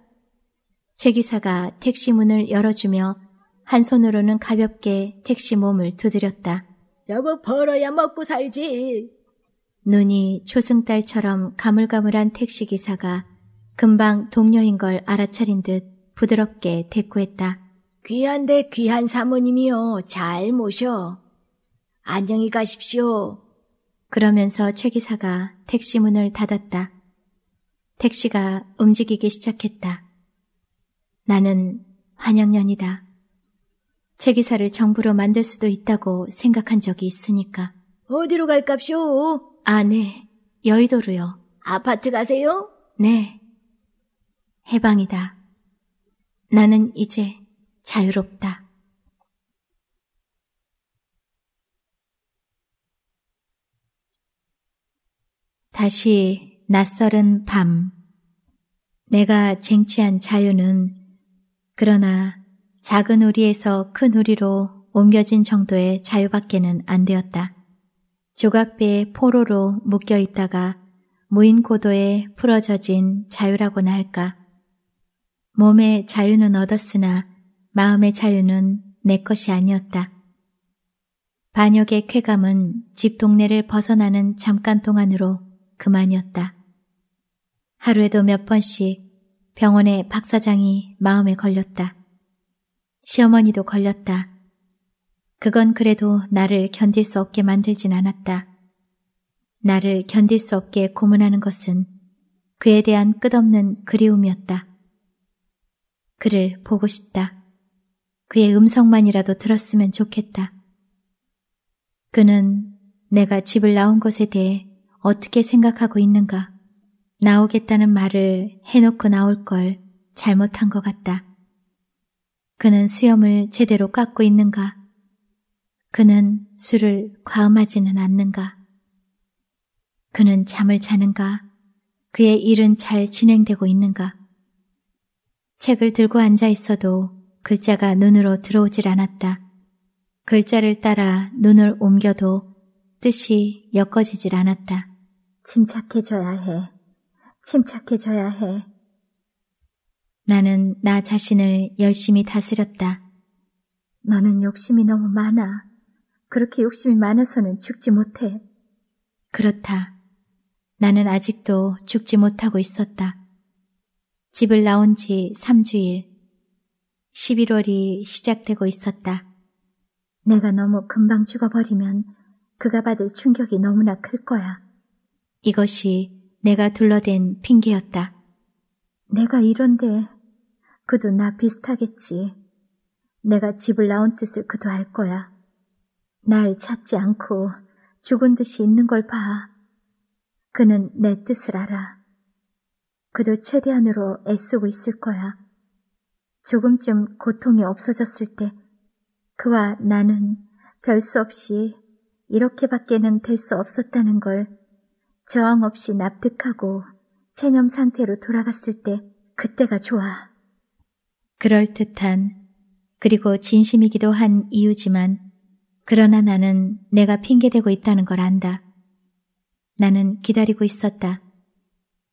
제 기사가 택시 문을 열어주며 한 손으로는 가볍게 택시 몸을 두드렸다. 여보 벌어야 먹고 살지. 눈이 초승달처럼 가물가물한 택시 기사가 금방 동료인 걸 알아차린 듯 부드럽게 대꾸했다. 귀한데 귀한 사모님이요. 잘 모셔. 안녕히 가십시오. 그러면서 최 기사가 택시 문을 닫았다. 택시가 움직이기 시작했다. 나는 환영년이다. 최 기사를 정부로 만들 수도 있다고 생각한 적이 있으니까. 어디로 갈깝쇼? 아, 네. 여의도로요. 아파트 가세요? 네. 해방이다. 나는 이제 자유롭다. 다시 낯설은 밤. 내가 쟁취한 자유는 그러나 작은 우리에서 큰 우리로 옮겨진 정도의 자유밖에는 안 되었다. 조각배의 포로로 묶여 있다가 무인 고도에 풀어져진 자유라고나 할까. 몸의 자유는 얻었으나 마음의 자유는 내 것이 아니었다. 반역의 쾌감은 집 동네를 벗어나는 잠깐 동안으로 그만이었다. 하루에도 몇 번씩 병원의 박 사장이 마음에 걸렸다. 시어머니도 걸렸다. 그건 그래도 나를 견딜 수 없게 만들진 않았다. 나를 견딜 수 없게 고문하는 것은 그에 대한 끝없는 그리움이었다. 그를 보고 싶다. 그의 음성만이라도 들었으면 좋겠다. 그는 내가 집을 나온 것에 대해 어떻게 생각하고 있는가. 나오겠다는 말을 해놓고 나올 걸 잘못한 것 같다. 그는 수염을 제대로 깎고 있는가. 그는 술을 과음하지는 않는가. 그는 잠을 자는가. 그의 일은 잘 진행되고 있는가. 책을 들고 앉아 있어도 글자가 눈으로 들어오질 않았다. 글자를 따라 눈을 옮겨도 뜻이 엮어지질 않았다. 침착해져야 해. 침착해져야 해. 나는 나 자신을 열심히 다스렸다. 너는 욕심이 너무 많아. 그렇게 욕심이 많아서는 죽지 못해. 그렇다. 나는 아직도 죽지 못하고 있었다. 집을 나온 지 3주일. 11월이 시작되고 있었다. 내가 너무 금방 죽어버리면 그가 받을 충격이 너무나 클 거야. 이것이 내가 둘러댄 핑계였다. 내가 이런데 그도 나 비슷하겠지. 내가 집을 나온 뜻을 그도 알 거야. 날 찾지 않고 죽은 듯이 있는 걸 봐. 그는 내 뜻을 알아. 그도 최대한으로 애쓰고 있을 거야. 조금쯤 고통이 없어졌을 때 그와 나는 별 수 없이 이렇게밖에는 될 수 없었다는 걸 저항 없이 납득하고 체념 상태로 돌아갔을 때 그때가 좋아. 그럴듯한 그리고 진심이기도 한 이유지만 그러나 나는 내가 핑계대고 있다는 걸 안다. 나는 기다리고 있었다.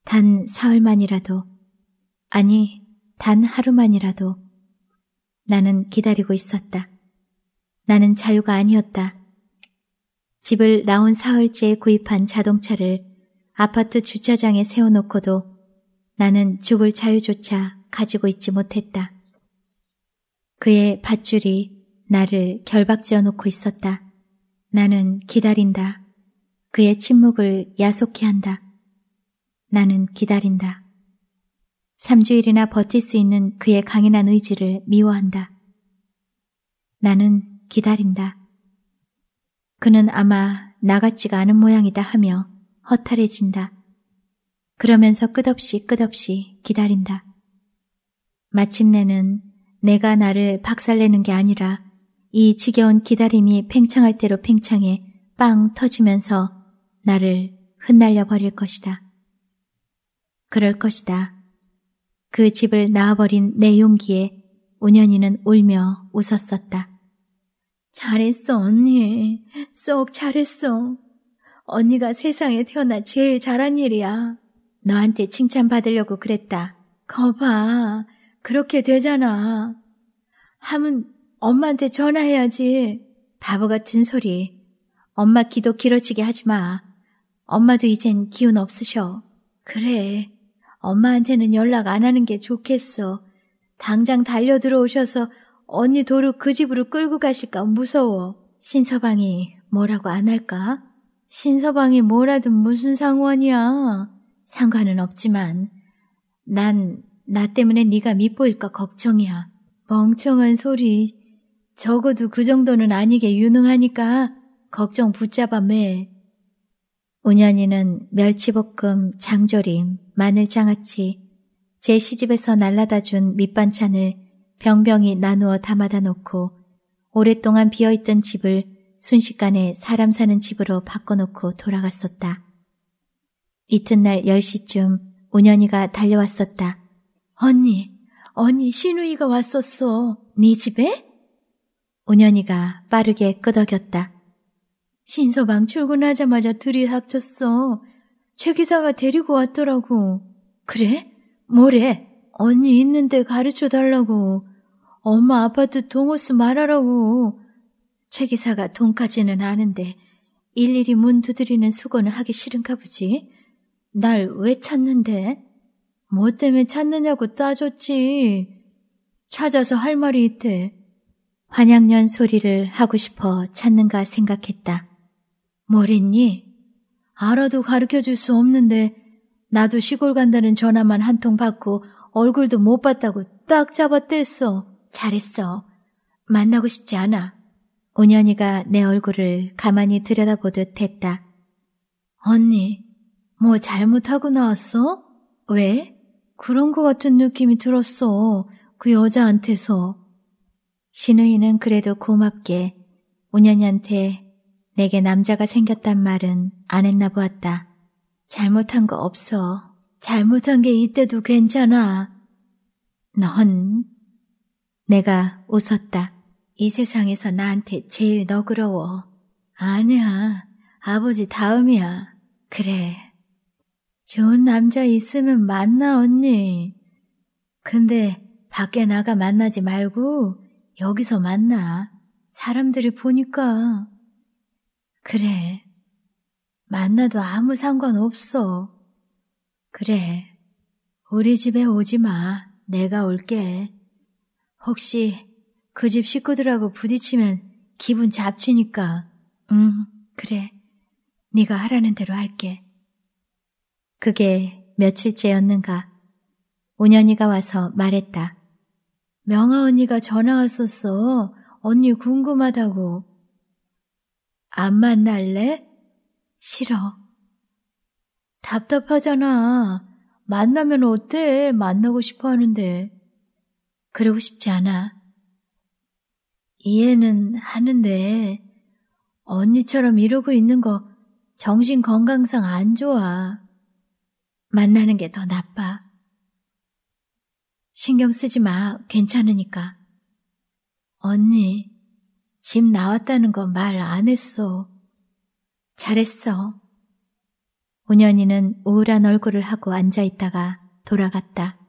단 사흘만이라도 아니 단 하루만이라도 나는 기다리고 있었다. 나는 자유가 아니었다. 집을 나온 사흘째 구입한 자동차를 아파트 주차장에 세워놓고도 나는 죽을 자유조차 가지고 있지 못했다. 그의 밧줄이 나를 결박지어 놓고 있었다. 나는 기다린다. 그의 침묵을 야속히 한다. 나는 기다린다. 3주일이나 버틸 수 있는 그의 강인한 의지를 미워한다. 나는 기다린다. 그는 아마 나같지가 않은 모양이다 하며 허탈해진다. 그러면서 끝없이 끝없이 기다린다. 마침내는 내가 나를 박살내는 게 아니라 이 지겨운 기다림이 팽창할 대로 팽창해 빵 터지면서 나를 흩날려 버릴 것이다. 그럴 것이다. 그 집을 나아버린내 용기에 우연이는 울며 웃었었다. 잘했어, 언니. 쏙 잘했어. 언니가 세상에 태어나 제일 잘한 일이야. 너한테 칭찬받으려고 그랬다. 거봐. 그렇게 되잖아. 함은 엄마한테 전화해야지. 바보 같은 소리. 엄마 기도 길어지게 하지 마. 엄마도 이젠 기운 없으셔. 그래. 엄마한테는 연락 안 하는 게 좋겠어. 당장 달려 들어오셔서 언니 도로 그 집으로 끌고 가실까 무서워. 신서방이 뭐라고 안 할까? 신서방이 뭐라든 무슨 상관이야. 상관은 없지만 난 나 때문에 네가 밉보일까 걱정이야. 멍청한 소리. 적어도 그 정도는 아니게 유능하니까 걱정 붙잡아 매. 우년이는 멸치볶음, 장조림, 마늘장아찌, 제 시집에서 날라다 준 밑반찬을 병병이 나누어 담아다 놓고 오랫동안 비어있던 집을 순식간에 사람 사는 집으로 바꿔놓고 돌아갔었다. 이튿날 10시쯤 운현이가 달려왔었다. 언니, 언니 신우이가 왔었어. 네 집에? 운현이가 빠르게 끄덕였다. 신서방 출근하자마자 둘이 합쳤어. 최 기사가 데리고 왔더라고. 그래? 뭐래? 언니 있는데 가르쳐 달라고. 엄마 아파트 동호수 말하라고. 최 기사가 돈까지는 아는데 일일이 문 두드리는 수건을 하기 싫은가 보지. 날 왜 찾는데? 뭐 때문에 찾느냐고 따졌지. 찾아서 할 말이 있대. 환양년 소리를 하고 싶어 찾는가 생각했다. 뭘했니 알아도 가르쳐 줄 수 없는데 나도 시골 간다는 전화만 한 통 받고 얼굴도 못 봤다고 딱잡아댔어 잘했어. 만나고 싶지 않아. 은연이가 내 얼굴을 가만히 들여다보듯 했다. 언니, 뭐 잘못하고 나왔어? 왜? 그런 것 같은 느낌이 들었어. 그 여자한테서. 신우이는 그래도 고맙게 운현이한테 내게 남자가 생겼단 말은 안 했나 보았다. 잘못한 거 없어. 잘못한 게 이때도 괜찮아. 넌 내가 웃었다. 이 세상에서 나한테 제일 너그러워. 아니야. 아버지 다음이야. 그래. 좋은 남자 있으면 만나, 언니. 근데 밖에 나가 만나지 말고 여기서 만나. 사람들이 보니까. 그래. 만나도 아무 상관없어. 그래. 우리 집에 오지 마. 내가 올게. 혹시 그집 식구들하고 부딪히면 기분 잡치니까. 응, 그래. 네가 하라는 대로 할게. 그게 며칠째였는가. 오년이가 와서 말했다. 명아 언니가 전화 왔었어. 언니 궁금하다고. 안 만날래? 싫어. 답답하잖아. 만나면 어때? 만나고 싶어 하는데. 그러고 싶지 않아. 이해는 하는데 언니처럼 이러고 있는 거 정신 건강상 안 좋아. 만나는 게 더 나빠. 신경 쓰지 마. 괜찮으니까. 언니, 집 나왔다는 거 말 안 했어. 잘했어. 운현이는 우울한 얼굴을 하고 앉아 있다가 돌아갔다.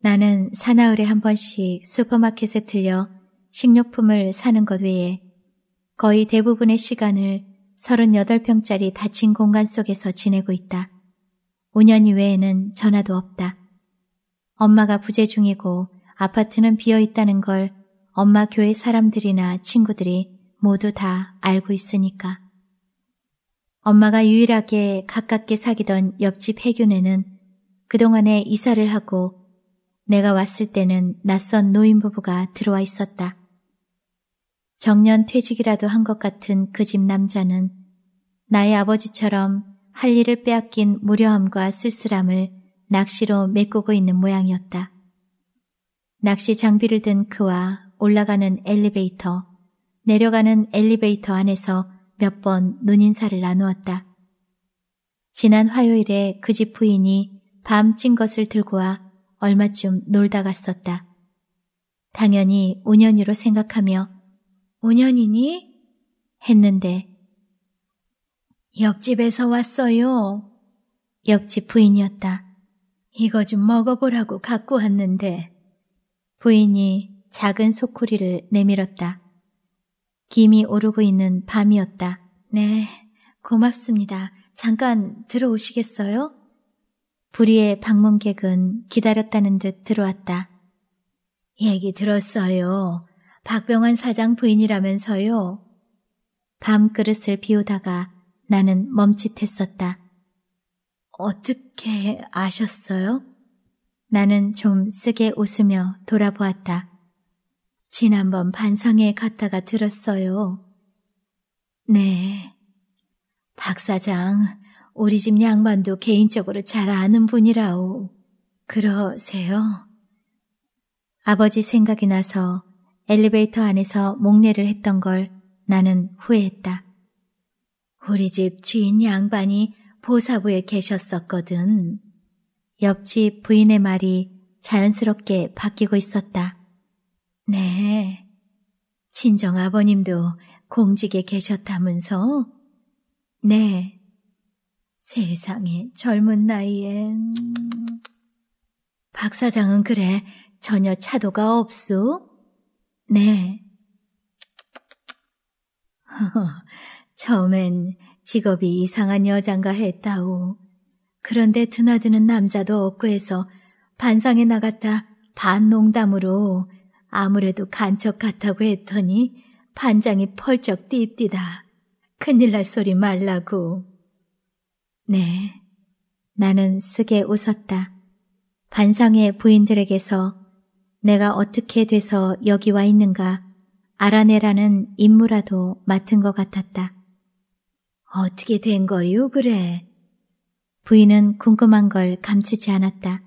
나는 사나흘에 한 번씩 슈퍼마켓에 들려 식료품을 사는 것 외에 거의 대부분의 시간을 38평짜리 닫힌 공간 속에서 지내고 있다. 5년 이외에는 전화도 없다. 엄마가 부재 중이고 아파트는 비어 있다는 걸 엄마 교회 사람들이나 친구들이 모두 다 알고 있으니까. 엄마가 유일하게 가깝게 사귀던 옆집 해균에는 그동안에 이사를 하고 내가 왔을 때는 낯선 노인부부가 들어와 있었다. 정년 퇴직이라도 한 것 같은 그 집 남자는 나의 아버지처럼 할 일을 빼앗긴 무료함과 쓸쓸함을 낚시로 메꾸고 있는 모양이었다. 낚시 장비를 든 그와 올라가는 엘리베이터, 내려가는 엘리베이터 안에서 몇 번 눈인사를 나누었다. 지난 화요일에 그 집 부인이 밤 찐 것을 들고 와 얼마쯤 놀다 갔었다. 당연히 운연유로 생각하며 5년이니? 했는데 옆집에서 왔어요. 옆집 부인이었다. 이거 좀 먹어보라고 갖고 왔는데. 부인이 작은 소쿠리를 내밀었다. 김이 오르고 있는 밤이었다. 네, 고맙습니다. 잠깐 들어오시겠어요? 부리의 방문객은 기다렸다는 듯 들어왔다. 얘기 들었어요. 박병환 사장 부인이라면서요. 밤그릇을 비우다가 나는 멈칫했었다. 어떻게 아셨어요? 나는 좀 쓰게 웃으며 돌아보았다. 지난번 반성회에 갔다가 들었어요. 네. 박 사장, 우리 집 양반도 개인적으로 잘 아는 분이라오. 그러세요? 아버지 생각이 나서 엘리베이터 안에서 목례를 했던 걸 나는 후회했다. 우리 집 주인 양반이 보사부에 계셨었거든. 옆집 부인의 말이 자연스럽게 바뀌고 있었다. 네. 친정 아버님도 공직에 계셨다면서? 네. 세상에 젊은 나이엔. 음. 박 사장은 그래 전혀 차도가 없소? 네. 처음엔 직업이 이상한 여잔가 했다오. 그런데 드나드는 남자도 없고 해서 반상에 나갔다 반농담으로 아무래도 간척 같다고 했더니 반장이 펄쩍 뛰입디다. 큰일 날 소리 말라고. 네. 나는 쓰게 웃었다. 반상의 부인들에게서 내가 어떻게 돼서 여기 와 있는가 알아내라는 임무라도 맡은 것 같았다. 어떻게 된거유 그래? 부인은 궁금한 걸 감추지 않았다.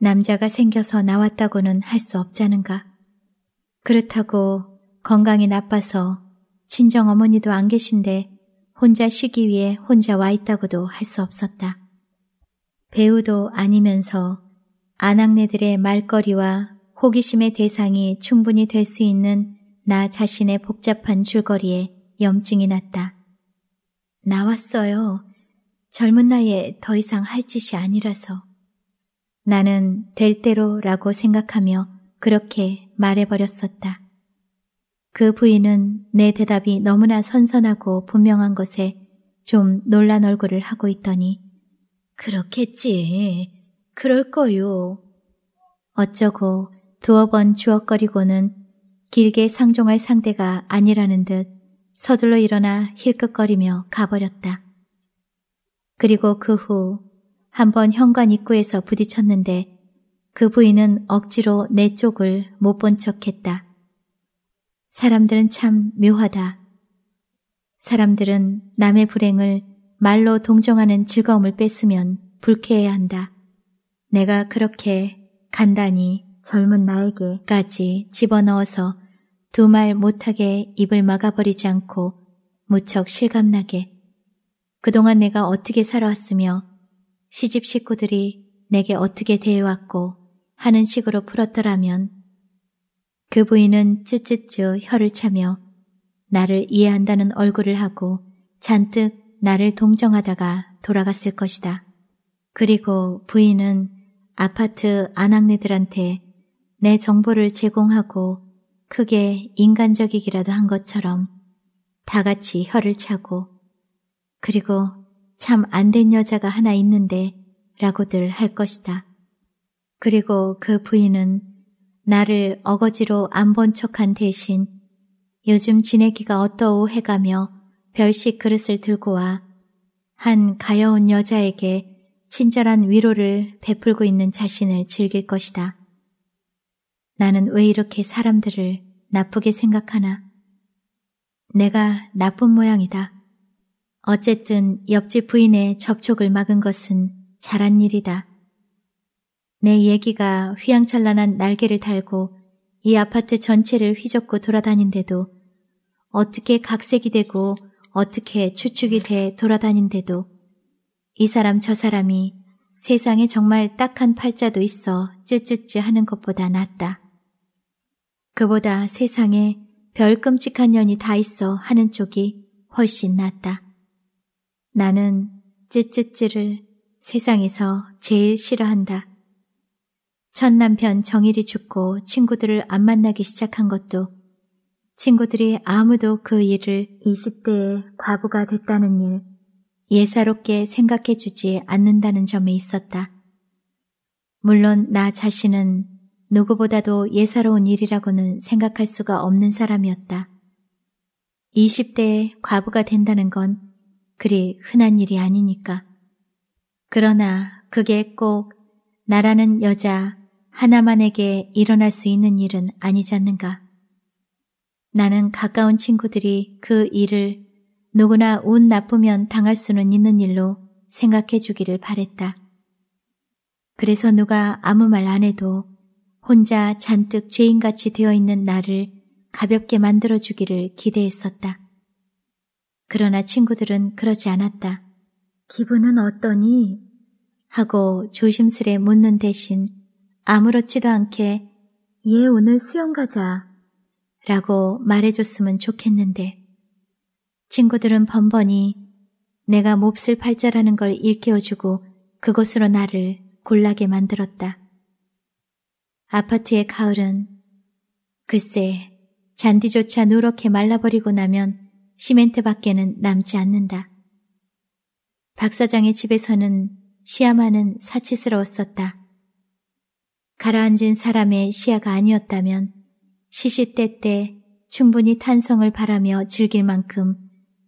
남자가 생겨서 나왔다고는 할 수 없잖은가. 그렇다고 건강이 나빠서 친정 어머니도 안 계신데 혼자 쉬기 위해 혼자 와 있다고도 할 수 없었다. 배우도 아니면서 아낙네들의 말거리와 호기심의 대상이 충분히 될 수 있는 나 자신의 복잡한 줄거리에 염증이 났다. 나왔어요. 젊은 나이에 더 이상 할 짓이 아니라서. 나는 될 대로라고 생각하며 그렇게 말해버렸었다. 그 부인은 내 대답이 너무나 선선하고 분명한 것에 좀 놀란 얼굴을 하고 있더니 그렇겠지. 그럴 거요. 어쩌고 두어 번 주억거리고는 길게 상종할 상대가 아니라는 듯 서둘러 일어나 힐끗거리며 가버렸다. 그리고 그 후 한 번 현관 입구에서 부딪혔는데 그 부인은 억지로 내 쪽을 못 본 척했다. 사람들은 참 묘하다. 사람들은 남의 불행을 말로 동정하는 즐거움을 뺏으면 불쾌해야 한다. 내가 그렇게 간단히 젊은 나에게까지 집어넣어서 두 말 못하게 입을 막아버리지 않고 무척 실감나게 그동안 내가 어떻게 살아왔으며 시집 식구들이 내게 어떻게 대해왔고 하는 식으로 풀었더라면 그 부인은 쯔쯔쯔 혀를 차며 나를 이해한다는 얼굴을 하고 잔뜩 나를 동정하다가 돌아갔을 것이다. 그리고 부인은 아파트 아낙네들한테 내 정보를 제공하고 크게 인간적이기라도 한 것처럼 다 같이 혀를 차고 그리고 참 안 된 여자가 하나 있는데 라고들 할 것이다. 그리고 그 부인은 나를 어거지로 안 본 척한 대신 요즘 지내기가 어떠오 해가며 별식 그릇을 들고 와 한 가여운 여자에게 친절한 위로를 베풀고 있는 자신을 즐길 것이다. 나는 왜 이렇게 사람들을 나쁘게 생각하나. 내가 나쁜 모양이다. 어쨌든 옆집 부인의 접촉을 막은 것은 잘한 일이다. 내 얘기가 휘황찬란한 날개를 달고 이 아파트 전체를 휘젓고 돌아다닌데도 어떻게 각색이 되고 어떻게 추측이 돼 돌아다닌데도 이 사람 저 사람이 세상에 정말 딱한 팔자도 있어 쯔쯔쯔 하는 것보다 낫다. 그보다 세상에 별 끔찍한 년이 다 있어 하는 쪽이 훨씬 낫다. 나는 찌찌찌를 세상에서 제일 싫어한다. 첫 남편 정일이 죽고 친구들을 안 만나기 시작한 것도 친구들이 아무도 그 일을 20대에 과부가 됐다는 일 예사롭게 생각해 주지 않는다는 점에 있었다. 물론 나 자신은 누구보다도 예사로운 일이라고는 생각할 수가 없는 사람이었다. 20대에 과부가 된다는 건 그리 흔한 일이 아니니까. 그러나 그게 꼭 나라는 여자 하나만에게 일어날 수 있는 일은 아니지 않는가. 나는 가까운 친구들이 그 일을 누구나 운 나쁘면 당할 수는 있는 일로 생각해 주기를 바랬다. 그래서 누가 아무 말 안 해도 혼자 잔뜩 죄인같이 되어 있는 나를 가볍게 만들어주기를 기대했었다. 그러나 친구들은 그러지 않았다. 기분은 어떠니? 하고 조심스레 묻는 대신 아무렇지도 않게 얘 예, 오늘 수영 가자 라고 말해줬으면 좋겠는데 친구들은 번번이 내가 몹쓸 팔자라는 걸 일깨워주고 그것으로 나를 골라게 만들었다. 아파트의 가을은 글쎄 잔디조차 노랗게 말라버리고 나면 시멘트 밖에는 남지 않는다. 박 사장의 집에서는 시야만은 사치스러웠었다. 가라앉은 사람의 시야가 아니었다면 시시때때 충분히 탄성을 바라며 즐길 만큼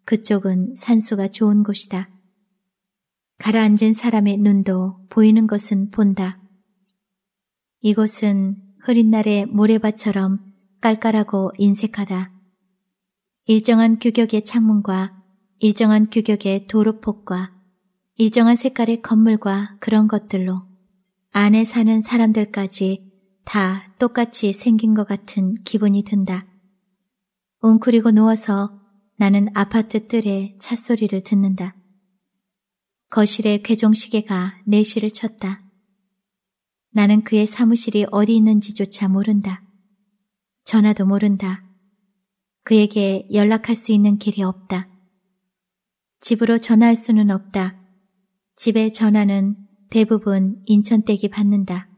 그쪽은 산소가 좋은 곳이다. 가라앉은 사람의 눈도 보이는 것은 본다. 이곳은 흐린 날의 모래밭처럼 깔깔하고 인색하다. 일정한 규격의 창문과 일정한 규격의 도로폭과 일정한 색깔의 건물과 그런 것들로 안에 사는 사람들까지 다 똑같이 생긴 것 같은 기분이 든다. 웅크리고 누워서 나는 아파트 뜰의 찻소리를 듣는다. 거실의 괴종시계가 4시를 쳤다. 나는 그의 사무실이 어디 있는지조차 모른다. 전화도 모른다. 그에게 연락할 수 있는 길이 없다. 집으로 전화할 수는 없다. 집에 전화는 대부분 인천댁이 받는다.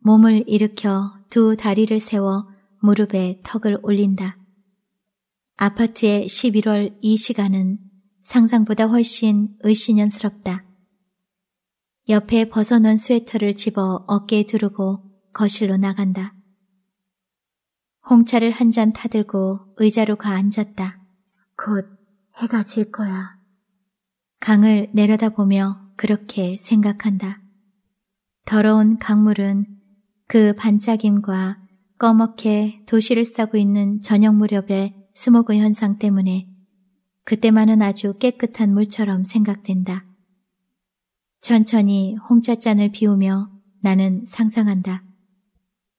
몸을 일으켜 두 다리를 세워 무릎에 턱을 올린다. 아파트의 11월 이 시간은 상상보다 훨씬 의신연스럽다. 옆에 벗어놓은 스웨터를 집어 어깨에 두르고 거실로 나간다. 홍차를 한 잔 타들고 의자로 가 앉았다. 곧 해가 질 거야. 강을 내려다보며 그렇게 생각한다. 더러운 강물은 그 반짝임과 꺼멓게 도시를 싸고 있는 저녁 무렵의 스모그 현상 때문에 그때만은 아주 깨끗한 물처럼 생각된다. 천천히 홍차잔을 비우며 나는 상상한다.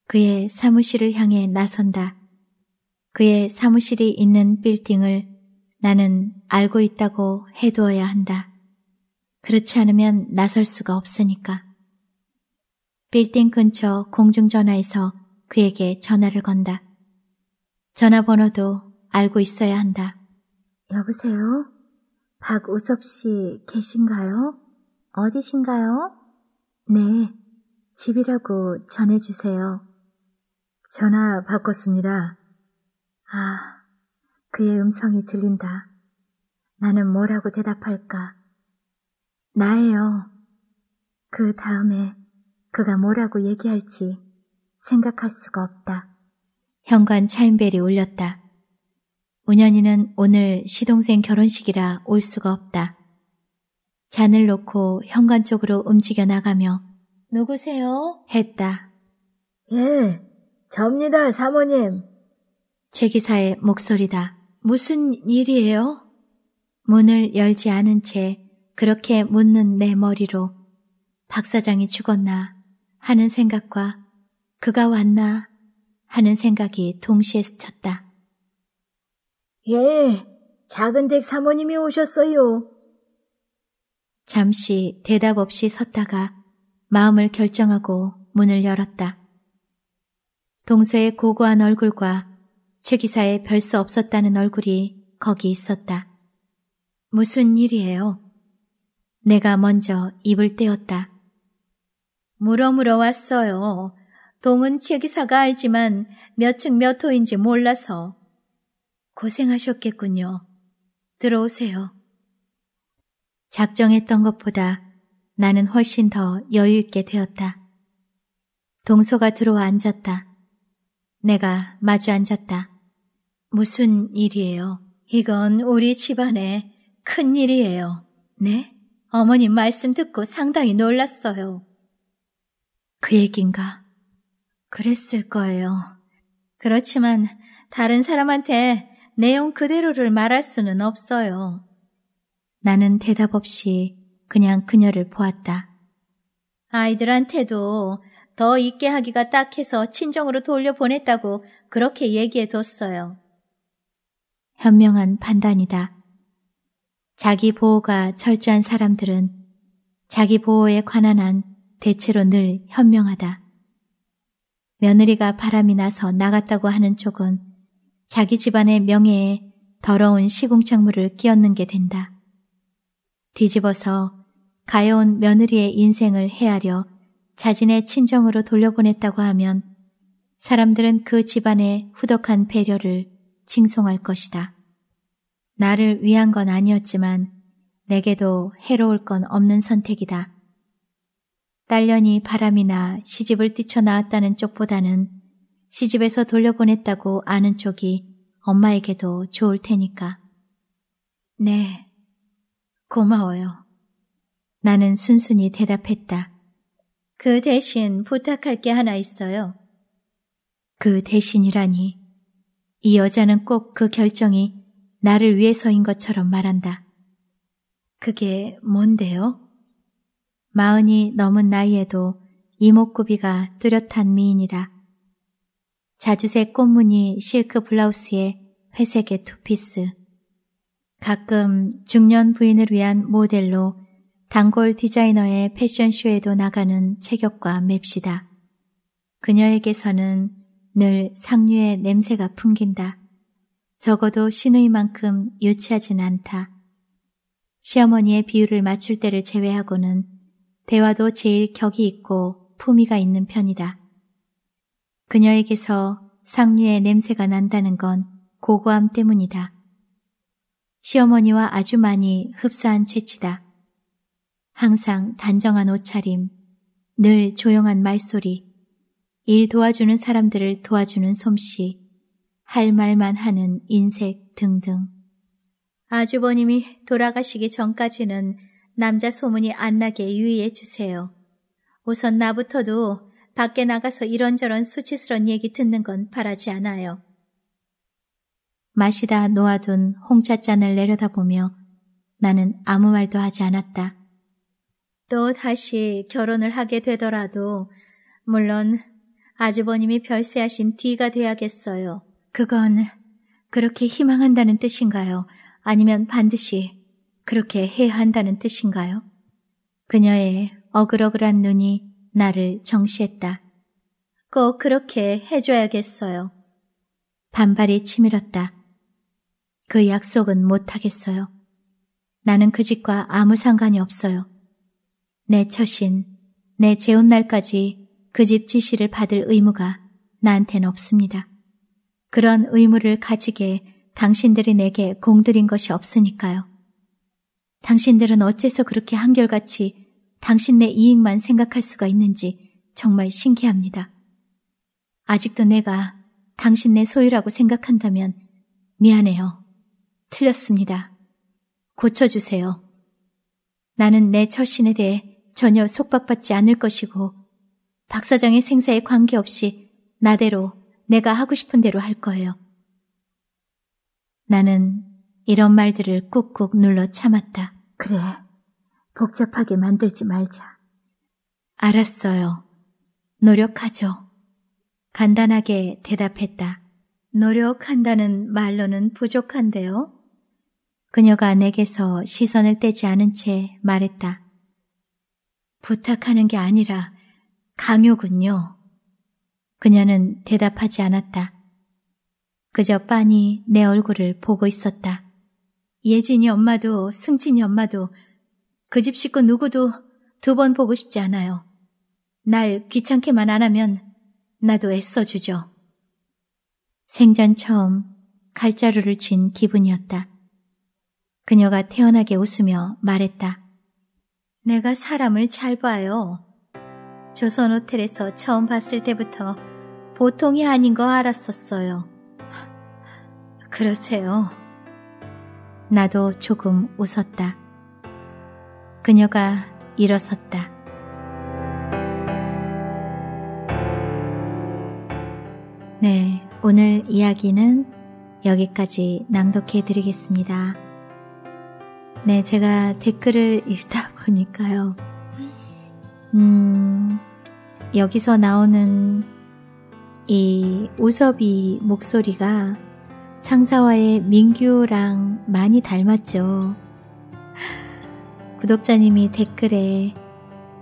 그의 사무실을 향해 나선다. 그의 사무실이 있는 빌딩을 나는 알고 있다고 해두어야 한다. 그렇지 않으면 나설 수가 없으니까. 빌딩 근처 공중전화에서 그에게 전화를 건다. 전화번호도 알고 있어야 한다. 여보세요? 박우섭 씨 계신가요? 어디신가요? 네, 집이라고 전해주세요. 전화 바꿨습니다. 아, 그의 음성이 들린다. 나는 뭐라고 대답할까? 나예요. 그 다음에 그가 뭐라고 얘기할지 생각할 수가 없다. 현관 차인벨이 울렸다. 운현이는 오늘 시동생 결혼식이라 올 수가 없다. 잔을 놓고 현관 쪽으로 움직여 나가며 누구세요? 했다. 예, 접니다, 사모님. 제기사의 목소리다. 무슨 일이에요? 문을 열지 않은 채 그렇게 묻는 내 머리로 박 사장이 죽었나 하는 생각과 그가 왔나 하는 생각이 동시에 스쳤다. 예, 작은 댁 사모님이 오셨어요. 잠시 대답 없이 섰다가 마음을 결정하고 문을 열었다. 동서의 고고한 얼굴과 최 기사의 별 수 없었다는 얼굴이 거기 있었다. 무슨 일이에요? 내가 먼저 입을 떼었다. 물어 물어 왔어요. 동은 최 기사가 알지만 몇 층 몇 호인지 몰라서. 고생하셨겠군요. 들어오세요. 작정했던 것보다 나는 훨씬 더 여유있게 되었다. 동서가 들어와 앉았다. 내가 마주 앉았다. 무슨 일이에요? 이건 우리 집안에 큰 일이에요. 네? 어머님 말씀 듣고 상당히 놀랐어요. 그 얘긴가? 그랬을 거예요. 그렇지만 다른 사람한테 내용 그대로를 말할 수는 없어요. 나는 대답 없이 그냥 그녀를 보았다. 아이들한테도 더 있게 하기가 딱해서 친정으로 돌려보냈다고 그렇게 얘기해뒀어요. 현명한 판단이다. 자기 보호가 철저한 사람들은 자기 보호에 관한 한 대체로 늘 현명하다. 며느리가 바람이 나서 나갔다고 하는 쪽은 자기 집안의 명예에 더러운 시궁창물을 끼얹는 게 된다. 뒤집어서 가여운 며느리의 인생을 헤아려 자진의 친정으로 돌려보냈다고 하면 사람들은 그 집안의 후덕한 배려를 칭송할 것이다. 나를 위한 건 아니었지만 내게도 해로울 건 없는 선택이다. 딸년이 바람이나 시집을 뛰쳐나왔다는 쪽보다는 시집에서 돌려보냈다고 아는 쪽이 엄마에게도 좋을 테니까. 네, 고마워요. 나는 순순히 대답했다. 그 대신 부탁할 게 하나 있어요. 그 대신이라니. 이 여자는 꼭 그 결정이 나를 위해서인 것처럼 말한다. 그게 뭔데요? 마흔이 넘은 나이에도 이목구비가 뚜렷한 미인이다. 자주색 꽃무늬 실크 블라우스에 회색의 투피스, 가끔 중년 부인을 위한 모델로 단골 디자이너의 패션쇼에도 나가는 체격과 맵시다. 그녀에게서는 늘 상류의 냄새가 풍긴다. 적어도 신의만큼 유치하진 않다. 시어머니의 비율을 맞출 때를 제외하고는 대화도 제일 격이 있고 품위가 있는 편이다. 그녀에게서 상류의 냄새가 난다는 건 고고함 때문이다. 시어머니와 아주 많이 흡사한 채취다 항상 단정한 옷차림, 늘 조용한 말소리, 일 도와주는 사람들을 도와주는 솜씨, 할 말만 하는 인색 등등. 아주버님이 돌아가시기 전까지는 남자 소문이 안 나게 유의해 주세요. 우선 나부터도 밖에 나가서 이런저런 수치스런 얘기 듣는 건 바라지 않아요. 마시다 놓아둔 홍차잔을 내려다보며 나는 아무 말도 하지 않았다. 또 다시 결혼을 하게 되더라도 물론 아주버님이 별세하신 뒤가 돼야겠어요. 그건 그렇게 희망한다는 뜻인가요? 아니면 반드시 그렇게 해야 한다는 뜻인가요? 그녀의 어그러그란 눈이 나를 정시했다. 꼭 그렇게 해줘야겠어요. 반발이 치밀었다. 그 약속은 못하겠어요. 나는 그 집과 아무 상관이 없어요. 내 처신, 내 재혼날까지 그 집 지시를 받을 의무가 나한텐 없습니다. 그런 의무를 가지게 당신들이 내게 공들인 것이 없으니까요. 당신들은 어째서 그렇게 한결같이 당신네 이익만 생각할 수가 있는지 정말 신기합니다. 아직도 내가 당신네 소유라고 생각한다면 미안해요. 틀렸습니다. 고쳐주세요. 나는 내 처신에 대해 전혀 속박받지 않을 것이고 박 사장의 생사에 관계없이 나대로 내가 하고 싶은 대로 할 거예요. 나는 이런 말들을 꾹꾹 눌러 참았다. 그래, 복잡하게 만들지 말자. 알았어요. 노력하죠. 간단하게 대답했다. 노력한다는 말로는 부족한데요. 그녀가 내게서 시선을 떼지 않은 채 말했다. 부탁하는 게 아니라 강요군요. 그녀는 대답하지 않았다. 그저 빤히 내 얼굴을 보고 있었다. 예진이 엄마도 승진이 엄마도 그 집 식구 누구도 두 번 보고 싶지 않아요. 날 귀찮게만 안 하면 나도 애써 주죠. 생전 처음 갈자루를 친 기분이었다. 그녀가 태연하게 웃으며 말했다. 내가 사람을 잘 봐요. 조선 호텔에서 처음 봤을 때부터 보통이 아닌 거 알았었어요. 그러세요. 나도 조금 웃었다. 그녀가 일어섰다. 네, 오늘 이야기는 여기까지 낭독해 드리겠습니다. 네, 제가 댓글을 읽다 보니까요. 음, 여기서 나오는 이 우섭이 목소리가 상사와의 민규랑 많이 닮았죠. 구독자님이 댓글에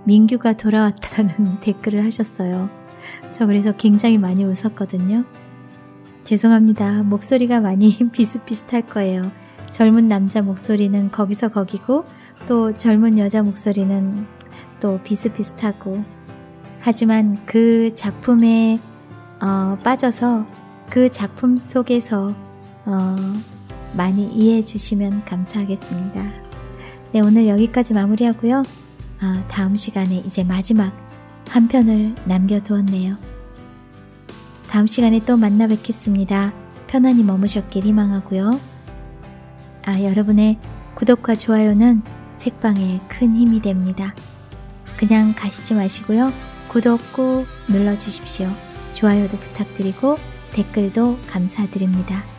민규가 돌아왔다는 댓글을 하셨어요. 저 그래서 굉장히 많이 웃었거든요. 죄송합니다. 목소리가 많이 비슷비슷할 거예요. 젊은 남자 목소리는 거기서 거기고 또 젊은 여자 목소리는 또 비슷비슷하고 하지만 그 작품에 어, 빠져서 그 작품 속에서 어, 많이 이해해 주시면 감사하겠습니다. 네, 오늘 여기까지 마무리하고요. 아, 다음 시간에 이제 마지막 한 편을 남겨두었네요. 다음 시간에 또 만나 뵙겠습니다. 편안히 머무셨길 희망하고요. 아 여러분의 구독과 좋아요는 책방에 큰 힘이 됩니다. 그냥 가시지 마시고요. 구독 꼭 눌러주십시오. 좋아요도 부탁드리고 댓글도 감사드립니다.